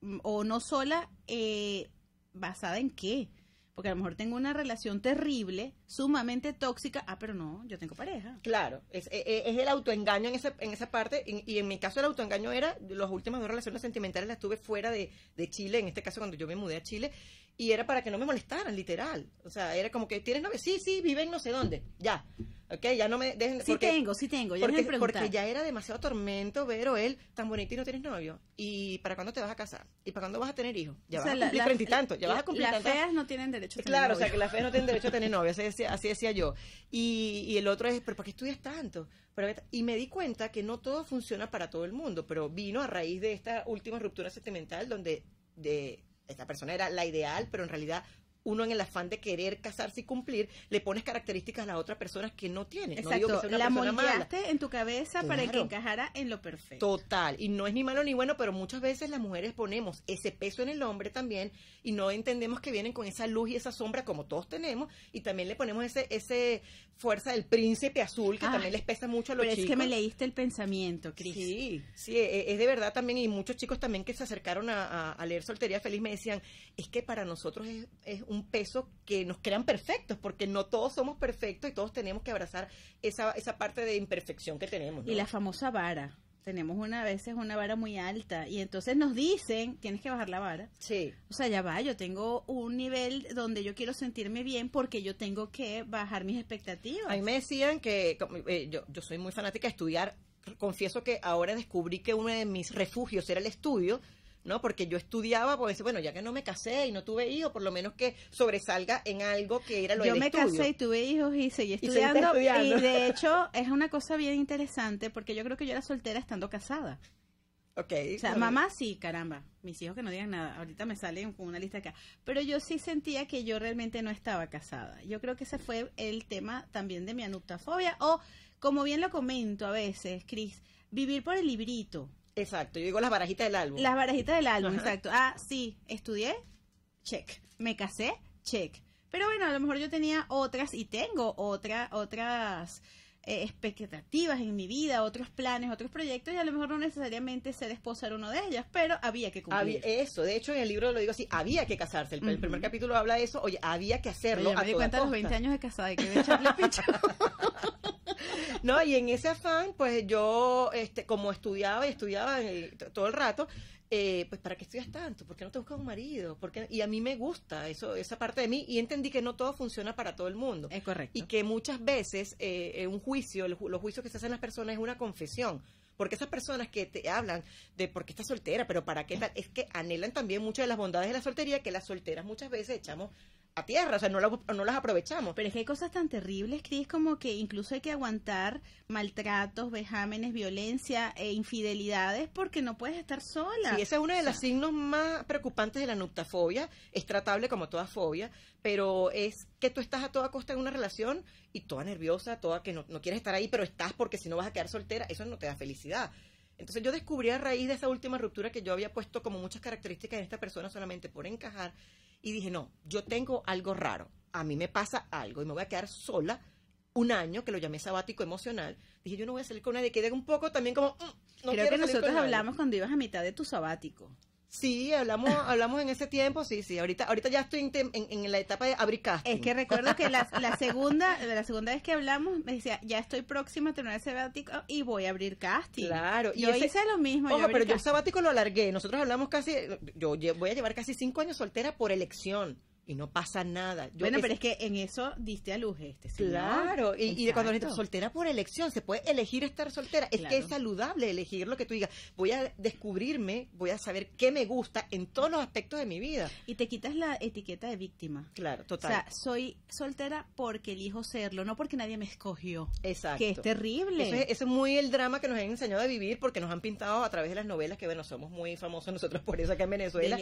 mm, o no sola, eh, basada en qué? porque a lo mejor tengo una relación terrible, sumamente tóxica, ah, pero no, yo tengo pareja. Claro, es, e, e, es, el autoengaño en, esa, en esa parte, y, en mi caso el autoengaño era, las últimas dos relaciones sentimentales las tuve fuera de, de Chile, en este caso cuando yo me mudé a Chile, y era para que no me molestaran, literal. O sea, era como que, ¿tienes novio? Sí, sí, viven no sé dónde. Ya. Ok, ya no me dejen. Sí tengo, sí tengo. Ya porque, porque ya era demasiado tormento ver o él tan bonito y no tienes novio. ¿Y para cuándo te vas a casar? ¿Y para cuándo vas a tener hijos? Ya vas a cumplir y tanto. Ya vas a cumplir Las feas no tienen derecho a tener Claro, o sea, que las feas no tienen derecho a tener novio. Así decía, yo. Y, y, el otro es, ¿pero para qué estudias tanto? y me di cuenta que no todo funciona para todo el mundo, pero vino a raíz de esta última ruptura sentimental donde de esta persona era la ideal, pero en realidad uno en el afán de querer casarse y cumplir, le pones características a las otras personas que no tiene. Exacto. No que sea la persona en tu cabeza para que encajara en lo perfecto. Total. Y no es ni malo ni bueno, pero muchas veces las mujeres ponemos ese peso en el hombre también y no entendemos que vienen con esa luz y esa sombra como todos tenemos y también le ponemos ese ese fuerza del príncipe azul que también les pesa mucho a los pero es que me leíste el pensamiento, Sí, e, e, es de verdad también y muchos chicos también que se acercaron a, leer Soltería Feliz me decían, es que para nosotros es, es un peso que nos crean perfectos, porque no todos somos perfectos y todos tenemos que abrazar esa, esa parte de imperfección que tenemos. Y la famosa vara. Tenemos una vez veces una vara muy alta y entonces nos dicen, tienes que bajar la vara. Sí. O sea, ya va, yo tengo un nivel donde yo quiero sentirme bien porque yo tengo que bajar mis expectativas. A mí me decían que eh, yo, yo soy muy fanática de estudiar confieso que ahora descubrí que uno de mis refugios era el estudio, ¿no? Porque yo estudiaba, pues bueno, ya que no me casé y no tuve hijos, por lo menos que sobresalga en algo que era lo que Yo me casé y tuve hijos y seguí estudiando y, de hecho es una cosa bien interesante porque yo creo que yo era soltera estando casada. Okay, o sea, mamá sí, caramba. Mis hijos que no digan nada. Ahorita me salen con una lista acá. Pero yo sí sentía que yo realmente no estaba casada. Yo creo que ese fue el tema también de mi anuptafobia. O, como bien lo comento a veces, Cris, vivir por el librito. Exacto, yo digo las barajitas del álbum. Las barajitas del álbum, exacto. Ah, sí, estudié, check. Me casé, check. Pero bueno, a lo mejor yo tenía otras y tengo otra, otras eh, expectativas en mi vida, otros planes, otros proyectos, y a lo mejor no necesariamente ser esposa uno de ellas, pero había que cumplir. eso, de hecho en el libro lo digo así, había que casarse, el, primer capítulo habla de eso, oye, había que hacerlo. me di cuenta los 20 años de casada, Y que echarle pincho. No, y en ese afán, pues yo, este, como estudiaba y estudiaba eh, todo el rato, eh, pues ¿para qué estudias tanto? ¿Por qué no te buscas un marido? Porque Y a mí me gusta eso, esa parte de mí y entendí que no todo funciona para todo el mundo. Es correcto. Y que muchas veces eh, un juicio, los, los juicios que se hacen las personas es una confesión porque esas personas que te hablan de por qué estás soltera, pero para qué tal, es que anhelan también muchas de las bondades de la soltería que las solteras muchas veces echamos a tierra, o sea, no, no las aprovechamos. Pero es que hay cosas tan terribles, Cris, como que incluso hay que aguantar maltratos, vejámenes, violencia e infidelidades porque no puedes estar sola. Sí, ese es uno de los signos más preocupantes de la nuptafobia. Es tratable como toda fobia, pero es que tú estás a toda costa en una relación y toda nerviosa, toda que no, no quieres estar ahí, pero estás porque si no vas a quedar soltera, eso no te da felicidad. Entonces yo descubrí a raíz de esa última ruptura que yo había puesto como muchas características en esta persona solamente por encajar y dije, no, yo tengo algo raro, a mí me pasa algo y me voy a quedar sola un año, que lo llamé sabático emocional. Dije, yo no voy a salir con nadie, quede un poco también como... Mm, Creo que nosotros hablamos cuando ibas a mitad de tu sabático. Sí, hablamos, hablamos en ese tiempo, sí, sí. Ahorita, ahorita ya estoy en, la etapa de abrir casting. Es que recuerdo que la, segunda, la segunda vez que hablamos me decía, ya estoy próxima a terminar el sabático y voy a abrir casting. Claro. Yo hice lo mismo. Ojo, pero yo el sabático lo alargué. Nosotros hablamos casi, yo voy a llevar casi cinco años soltera por elección y no pasa nada. bueno, pero es que en eso diste a luz este Claro, y, de cuando estás soltera por elección, se puede elegir estar soltera. Es que es saludable elegir lo que tú digas. Voy a descubrirme, voy a saber qué me gusta en todos los aspectos de mi vida. Y te quitas la etiqueta de víctima. Claro, total. O sea, soy soltera porque elijo serlo, no porque nadie me escogió. Exacto. Que es terrible. Eso es, muy el drama que nos han enseñado a vivir porque nos han pintado a través de las novelas que, bueno, somos muy famosos nosotros por eso acá en Venezuela.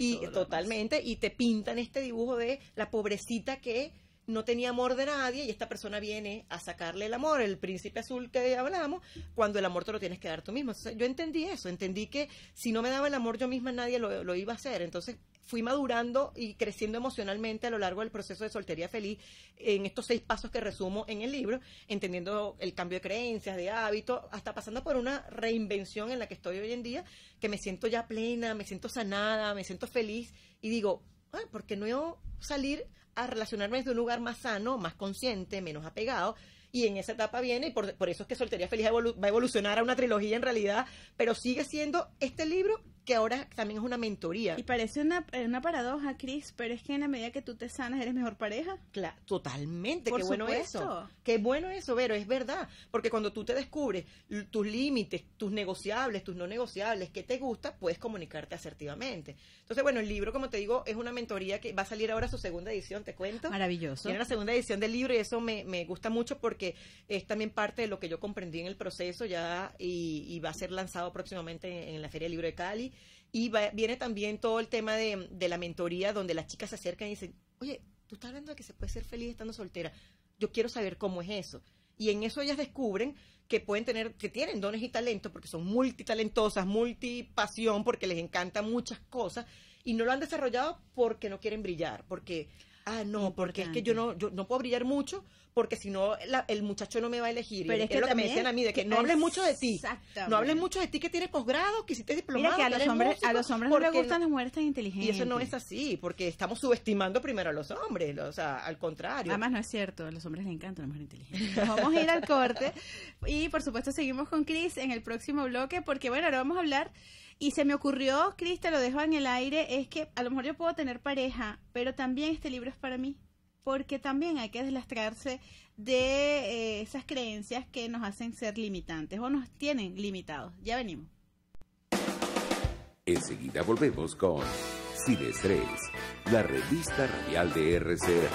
y totalmente, y te pintan este dibujo de la pobrecita que no tenía amor de nadie y esta persona viene a sacarle el amor, el príncipe azul que hablamos, cuando el amor te lo tienes que dar tú mismo. yo entendí eso, entendí que si no me daba el amor yo misma nadie lo, lo iba a hacer. Entonces fui madurando y creciendo emocionalmente a lo largo del proceso de soltería feliz en estos seis pasos que resumo en el libro, entendiendo el cambio de creencias, de hábitos, hasta pasando por una reinvención en la que estoy hoy en día, que me siento ya plena, me siento sanada, me siento feliz y digo, porque no qué salir a relacionarme desde un lugar más sano, más consciente, menos apegado? Y en esa etapa viene, y por, por eso es que Soltería Feliz va a evolucionar a una trilogía en realidad, pero sigue siendo este libro que ahora también es una mentoría. Y parece eh, una, paradoja, Cris, pero es que en la medida que tú te sanas, eres mejor pareja. Claro, totalmente, Por qué supuesto. bueno eso. Qué bueno eso, Vero, es verdad. Porque cuando tú te descubres tus límites, tus negociables, tus no negociables, qué te gusta, puedes comunicarte asertivamente. Entonces, bueno, el libro, como te digo, es una mentoría que va a salir ahora su segunda edición, te cuento. Maravilloso. Tiene la segunda edición del libro y eso me, gusta mucho porque es también parte de lo que yo comprendí en el proceso ya y, va a ser lanzado próximamente en, la Feria del Libro de Cali y viene también todo el tema de, de, la mentoría, donde las chicas se acercan y dicen, oye, tú estás hablando de que se puede ser feliz estando soltera. Yo quiero saber cómo es eso. Y en eso ellas descubren que pueden tener, que tienen dones y talentos, porque son multitalentosas, multipasión, porque les encantan muchas cosas, y no lo han desarrollado porque no quieren brillar, porque ah, no, porque es que yo no, yo no puedo brillar mucho, porque si no, el muchacho no me va a elegir. Pero es, que lo que me decían a mí, de que no hables mucho de ti. No hables mucho de ti que tienes posgrado, que hiciste diplomado. a los hombres, los hombres no les gustan las mujeres tan inteligentes. Y eso no es así, porque estamos subestimando primero a los hombres, o sea, al contrario. Además, no es cierto, a los hombres les encanta la mujer inteligente. Vamos a ir al corte y, por supuesto, seguimos con Chris en el próximo bloque, porque, bueno, ahora vamos a hablar y se me ocurrió, Cris, lo dejo en el aire, es que a lo mejor yo puedo tener pareja, pero también este libro es para mí, porque también hay que deslastrarse de eh, esas creencias que nos hacen ser limitantes o nos tienen limitados. Ya venimos. Enseguida volvemos con la revista Real de RCR.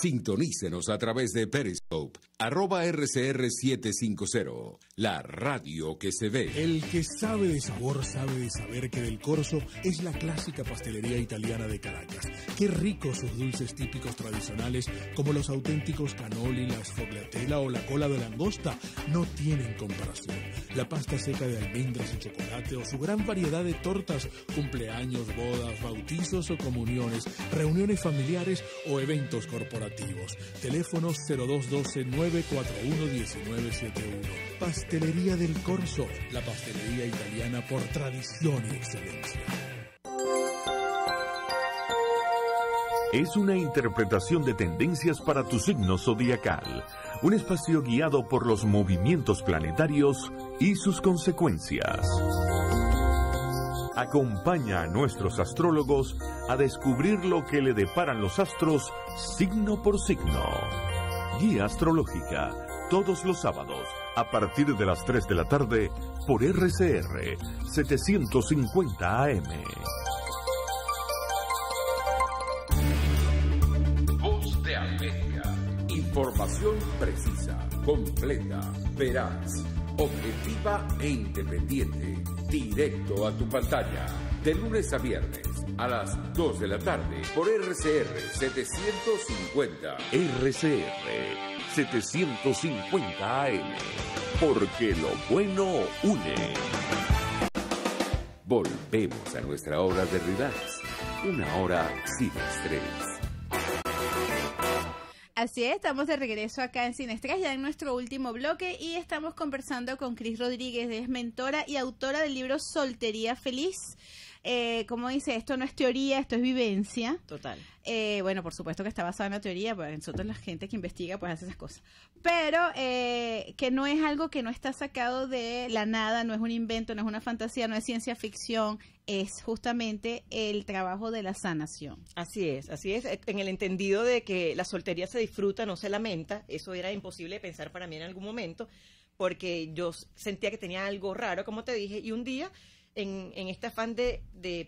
Sintonícenos a través de Periscope, arroba RCR750, la radio que se ve. El que sabe de sabor sabe de saber que Del Corso es la clásica pastelería italiana de Caracas. Qué ricos sus dulces típicos tradicionales, como los auténticos canoli, las sfogliatella o la cola de langosta, no tienen comparación. La pasta seca de almendras y chocolate o su gran variedad de tortas, cumpleaños, bodas, bautizos o comuniones, reuniones familiares o eventos corporativos Teléfonos Teléfono 0212-941-1971. Pastelería del Corso, la pastelería italiana por tradición y excelencia. Es una interpretación de tendencias para tu signo zodiacal, un espacio guiado por los movimientos planetarios y sus consecuencias. Acompaña a nuestros astrólogos a descubrir lo que le deparan los astros signo por signo. Guía astrológica, todos los sábados, a partir de las 3 de la tarde, por RCR 750 AM. Voz de América. Información precisa, completa, veraz, objetiva e independiente directo a tu pantalla, de lunes a viernes a las 2 de la tarde por RCR 750. RCR 750 AM, porque lo bueno une. Volvemos a nuestra hora de relax, una hora sin estrés. Así es, estamos de regreso acá en Estrés, ya en nuestro último bloque, y estamos conversando con Cris Rodríguez, es mentora y autora del libro Soltería Feliz eh, como dice, esto no es teoría, esto es vivencia. Total. Eh, bueno, por supuesto que está basada en la teoría, porque nosotros la gente que investiga pues hace esas cosas. Pero eh, que no es algo que no está sacado de la nada, no es un invento, no es una fantasía, no es ciencia ficción, es justamente el trabajo de la sanación. Así es, así es, en el entendido de que la soltería se disfruta, no se lamenta, eso era imposible de pensar para mí en algún momento, porque yo sentía que tenía algo raro, como te dije, y un día en, en este afán de,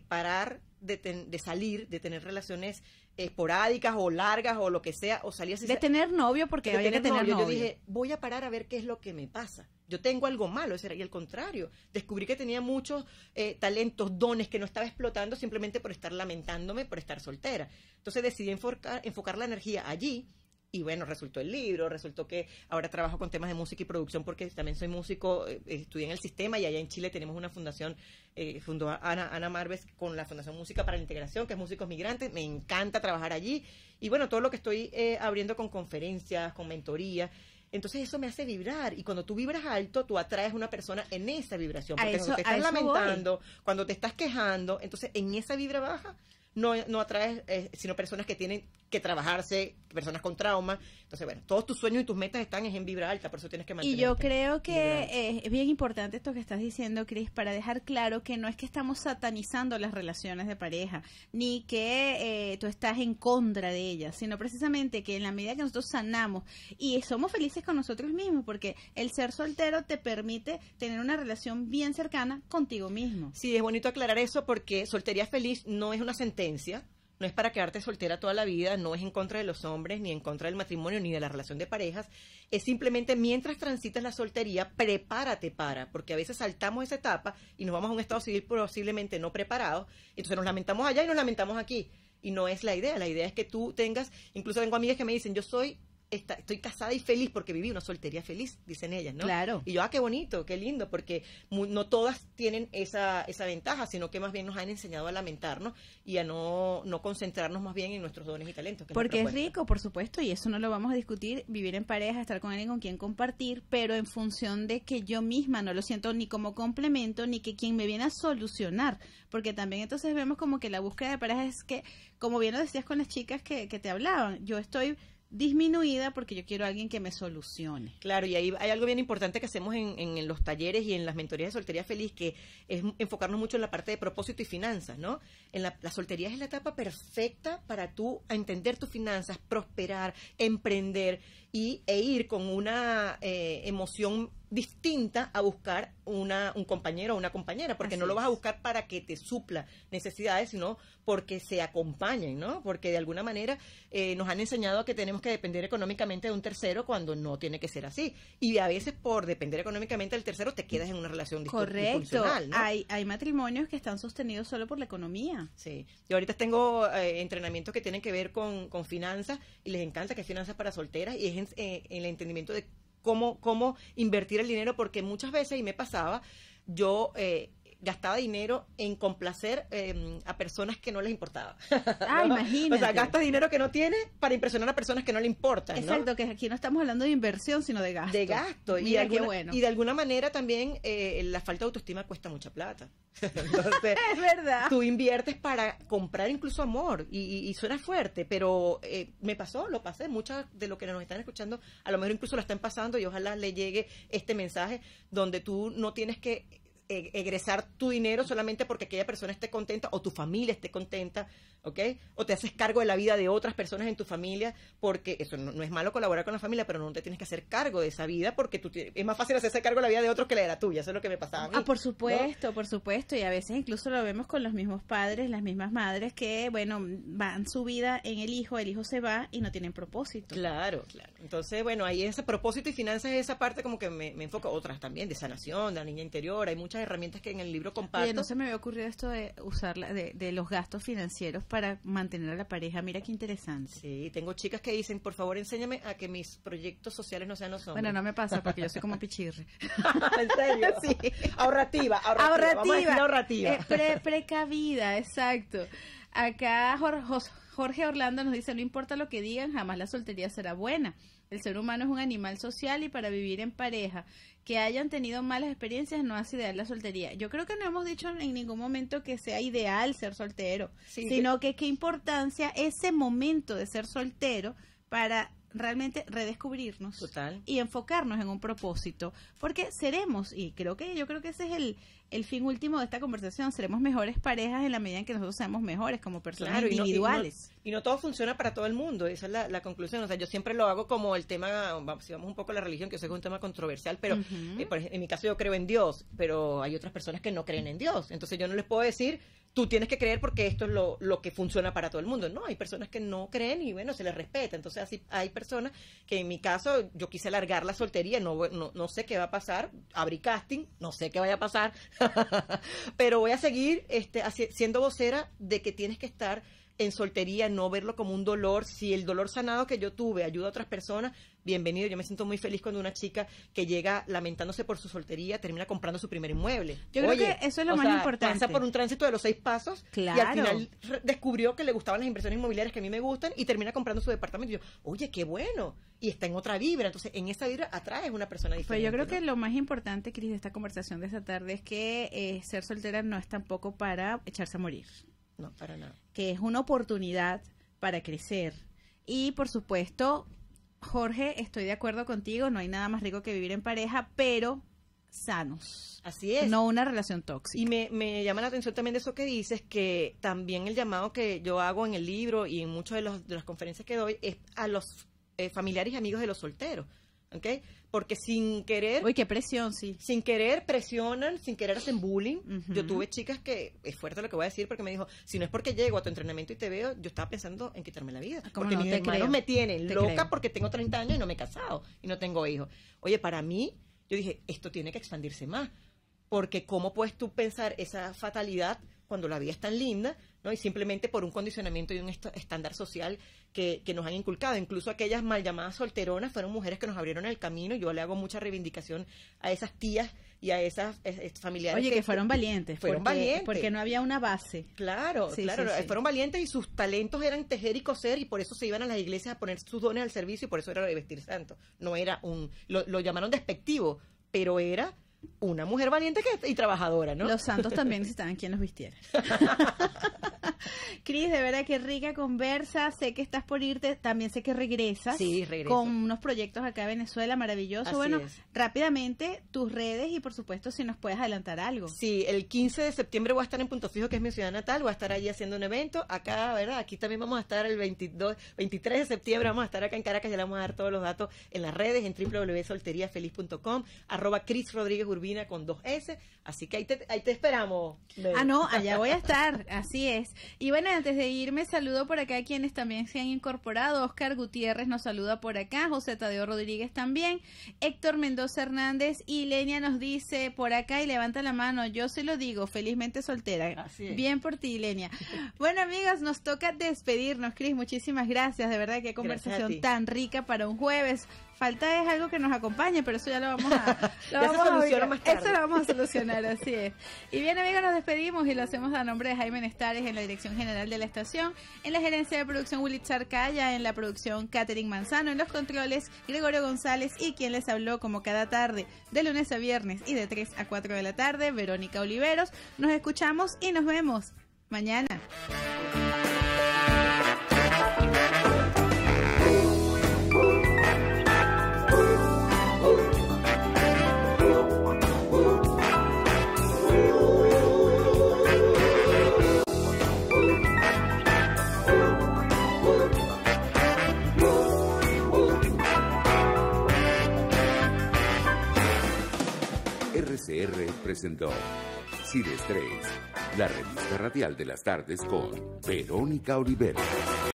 parar, de, salir, de tener relaciones esporádicas o largas o lo que sea, o salir así. De tener novio, porque que novio. Yo dije, voy a parar a ver qué es lo que me pasa. Yo tengo algo malo, era, y al contrario, descubrí que tenía muchos eh, talentos, dones que no estaba explotando simplemente por estar lamentándome, por estar soltera. Entonces decidí enfocar la energía allí y bueno, resultó el libro, resultó que ahora trabajo con temas de música y producción porque también soy músico, eh, estudié en el sistema y allá en Chile tenemos una fundación, eh, fundó Ana, Ana Marves con la Fundación Música para la Integración, que es Músicos Migrantes, me encanta trabajar allí y bueno, todo lo que estoy eh, abriendo con conferencias, con mentoría. Entonces eso me hace vibrar y cuando tú vibras alto, tú atraes a una persona en esa vibración. Porque cuando te estás lamentando, cuando te estás quejando, entonces en esa vibra baja no atraes, sino personas que tienen que trabajarse, personas con trauma. Entonces, bueno, todos tus sueños y tus metas están en vibra alta, por eso tienes que mantener. Y yo creo que es bien importante esto que estás diciendo, Cris, para dejar claro que no es que estamos satanizando las relaciones de pareja, ni que eh, tú estás en contra de ellas, sino precisamente que en la medida que nosotros sanamos y somos felices con nosotros mismos, porque el ser soltero te permite tener una relación bien cercana contigo mismo. Sí, es bonito aclarar eso porque soltería feliz no es una sentencia, no es para quedarte soltera toda la vida, no es en contra de los hombres, ni en contra del matrimonio, ni de la relación de parejas. Es simplemente mientras transitas la soltería, prepárate para, porque a veces saltamos esa etapa y nos vamos a un estado civil posiblemente no preparado. entonces nos lamentamos allá y nos lamentamos aquí. Y no es la idea, la idea es que tú tengas, incluso tengo amigas que me dicen, yo soy estoy casada y feliz porque viví una soltería feliz, dicen ellas, ¿no? Claro. Y yo, ah, qué bonito, qué lindo, porque no todas tienen esa, esa ventaja, sino que más bien nos han enseñado a lamentarnos y a no, no concentrarnos más bien en nuestros dones y talentos. porque es rico, por supuesto, y eso no lo vamos a discutir, vivir en pareja, estar con alguien con quien compartir, pero en función de que yo misma no lo siento ni como complemento, ni que quien me viene a solucionar, porque también entonces vemos como que la búsqueda de pareja es que, como bien lo decías con las chicas que, que te hablaban, yo estoy disminuida porque yo quiero a alguien que me solucione. Claro, y ahí hay algo bien importante que hacemos en, en, los talleres y en las mentorías de soltería feliz, que es enfocarnos mucho en la parte de propósito y finanzas, ¿no? En la, la soltería es la etapa perfecta para tú entender tus finanzas, prosperar, emprender y, e ir con una eh, emoción distinta a buscar una, un compañero o una compañera, porque no lo vas a buscar para que te supla necesidades, sino porque se acompañen, ¿no? Porque de alguna manera eh, nos han enseñado que tenemos que depender económicamente de un tercero cuando no tiene que ser así. Y a veces por depender económicamente del tercero te quedas en una relación Correcto. ¿no? Hay, hay matrimonios que están sostenidos solo por la economía. Sí. Yo ahorita tengo eh, entrenamientos que tienen que ver con, con finanzas y les encanta que es finanzas para solteras y es en eh, el entendimiento de cómo, cómo invertir el dinero, porque muchas veces, y me pasaba, yo eh, gastaba dinero en complacer em, a personas que no les importaba. Ah, imagino. O sea, gastas dinero que no tiene para impresionar a personas que no le importan. Exacto, que aquí no estamos hablando de inversión, sino de gasto. De gasto. y, bueno. y de alguna manera también eh, la falta de autoestima cuesta mucha plata. Entonces, es verdad. Tú inviertes para comprar incluso amor y, y, suena fuerte, pero eh, me pasó, lo pasé. Muchas de lo que nos están escuchando, a lo mejor incluso lo están pasando y ojalá le llegue este mensaje donde tú no tienes que e-, egresar tu dinero solamente porque aquella persona esté contenta o tu familia esté contenta, ¿ok? O te haces cargo de la vida de otras personas en tu familia porque eso no, es malo colaborar con la familia, pero no te tienes que hacer cargo de esa vida porque es más fácil hacerse cargo de la vida de otros que la de la tuya, eso es lo que me pasaba a mí. Ah, por supuesto, por supuesto, y a veces incluso lo vemos con los mismos padres, las mismas madres que, bueno, van su vida en el hijo, el hijo se va y no tienen propósito. Claro, claro. Entonces, bueno, ahí ese propósito y finanzas es esa parte como que me, me enfoco, otras también, de sanación, de la niña interior, hay muchas herramientas que en el libro comparto. Y no se me había ocurrido esto de usar de, los gastos financieros para mantener a la pareja. Mira qué interesante. Sí, tengo chicas que dicen, por favor, enséñame a que mis proyectos sociales no sean los hombres. Bueno, no me pasa porque yo soy como pichirre. ¿En serio? Sí. Ahorrativa, ahorrativa. ahorrativa. ahorrativa. Eh, precavida, exacto. Acá Jorge Orlando nos dice, no importa lo que digan, jamás la soltería será buena. El ser humano es un animal social y para vivir en pareja, que hayan tenido malas experiencias no hace ideal la soltería. Yo creo que no hemos dicho en ningún momento que sea ideal ser soltero, sino que qué importancia ese momento de ser soltero para realmente redescubrirnos y enfocarnos en un propósito, porque seremos, y creo que yo creo que ese es el, el fin último de esta conversación, seremos mejores parejas en la medida en que nosotros seamos mejores como personas individuales. Y no, todo funciona para todo el mundo, esa es la, conclusión, o sea, yo siempre lo hago como el tema, si vamos un poco a la religión, que eso es un tema controversial, pero eh, en mi caso yo creo en Dios, pero hay otras personas que no creen en Dios, entonces yo no les puedo decir tú tienes que creer porque esto es lo, que funciona para todo el mundo. No, hay personas que no creen y bueno, se les respeta. Entonces, así hay personas que en mi caso yo quise alargar la soltería, no, no, no sé qué va a pasar, abrí casting, no sé qué vaya a pasar, pero voy a seguir este, siendo vocera de que tienes que estar en soltería, no verlo como un dolor. Si el dolor sanado que yo tuve ayuda a otras personas, bienvenido. Yo me siento muy feliz cuando una chica que llega lamentándose por su soltería termina comprando su primer inmueble. Yo creo que eso es lo más sea, importante. Pasa por un tránsito de los seis pasos claro. y al final descubrió que le gustaban las inversiones inmobiliarias que a mí me gustan y termina comprando su departamento. Y yo, Oye, qué bueno. Y está en otra vibra. Entonces, en esa vibra a una persona diferente. Pues yo creo que lo más importante, Cris, de esta conversación de esta tarde es que eh, ser soltera no es tampoco para echarse a morir. No, para nada. Que es una oportunidad para crecer. Y por supuesto, Jorge, estoy de acuerdo contigo, no hay nada más rico que vivir en pareja, pero sanos. Así es. No una relación tóxica. Y me, me llama la atención también de eso que dices, que también el llamado que yo hago en el libro y en muchas de, las conferencias que doy es a los eh, familiares y amigos de los solteros. ¿okay? porque sin querer... Uy, qué presión, sí. Sin querer presionan, sin querer hacen bullying. Yo tuve chicas que, es fuerte lo que voy a decir, porque me dijo, si no es porque llego a tu entrenamiento y te veo, yo estaba pensando en quitarme la vida. Porque no? te me tienen loca porque tengo 30 años y no me he casado y no tengo hijos. Oye, para mí, yo dije, esto tiene que expandirse más. Porque ¿cómo puedes tú pensar esa fatalidad cuando la vida es tan linda, ¿no? Y simplemente por un condicionamiento y un estándar social que, que, nos han inculcado. Incluso aquellas mal llamadas solteronas fueron mujeres que nos abrieron el camino. Yo le hago mucha reivindicación a esas tías y a esas familiares. Oye, que, fueron valientes. Fueron valientes. Porque no había una base. Claro, claro. Fueron valientes y sus talentos eran tejer y coser y por eso se iban a las iglesias a poner sus dones al servicio y por eso era de vestir santo. No era un... lo llamaron despectivo, pero era una mujer valiente que, y trabajadora, ¿no? Los santos también necesitaban quien los vistiera. Cris, de verdad que rica conversa. Sé que estás por irte, también sé que regresas sí, con unos proyectos acá en Venezuela, maravilloso. bueno, rápidamente tus redes y por supuesto si nos puedes adelantar algo. Sí, el 15 de septiembre voy a estar en Punto Fijo, que es mi ciudad natal, voy a estar allí haciendo un evento. Acá, ¿verdad? Aquí también vamos a estar el 22, 23 de septiembre, vamos a estar acá en Caracas, ya le vamos a dar todos los datos en las redes, en www.solteriafeliz.com, arroba Cris Rodríguez Urbina con dos S. Así que ahí te esperamos. Ah, no, allá voy a estar, así es. Y bueno, antes de irme, saludo por acá a quienes también se han incorporado. Oscar Gutiérrez nos saluda por acá, José Tadeo Rodríguez también, Héctor Mendoza Hernández y Lenia nos dice por acá y levanta la mano, yo se lo digo, felizmente soltera. Bien por ti, Lenia. bueno, amigas, nos toca despedirnos. Cris, muchísimas gracias, de verdad, qué conversación tan rica para un jueves falta es algo que nos acompañe, pero eso ya lo vamos a, lo vamos Eso lo vamos a solucionar, así es. Y bien, amigos, nos despedimos y lo hacemos a nombre de Jaime Nestares en la dirección general de la estación, en la gerencia de producción Willy Charcaya, en la producción Catherine Manzano, en los controles Gregorio González y quien les habló como cada tarde, de lunes a viernes y de 3 a 4 de la tarde, Verónica Oliveros. Nos escuchamos y nos vemos mañana. representó presentó Sin la revista radial de las tardes con Verónica Olivera.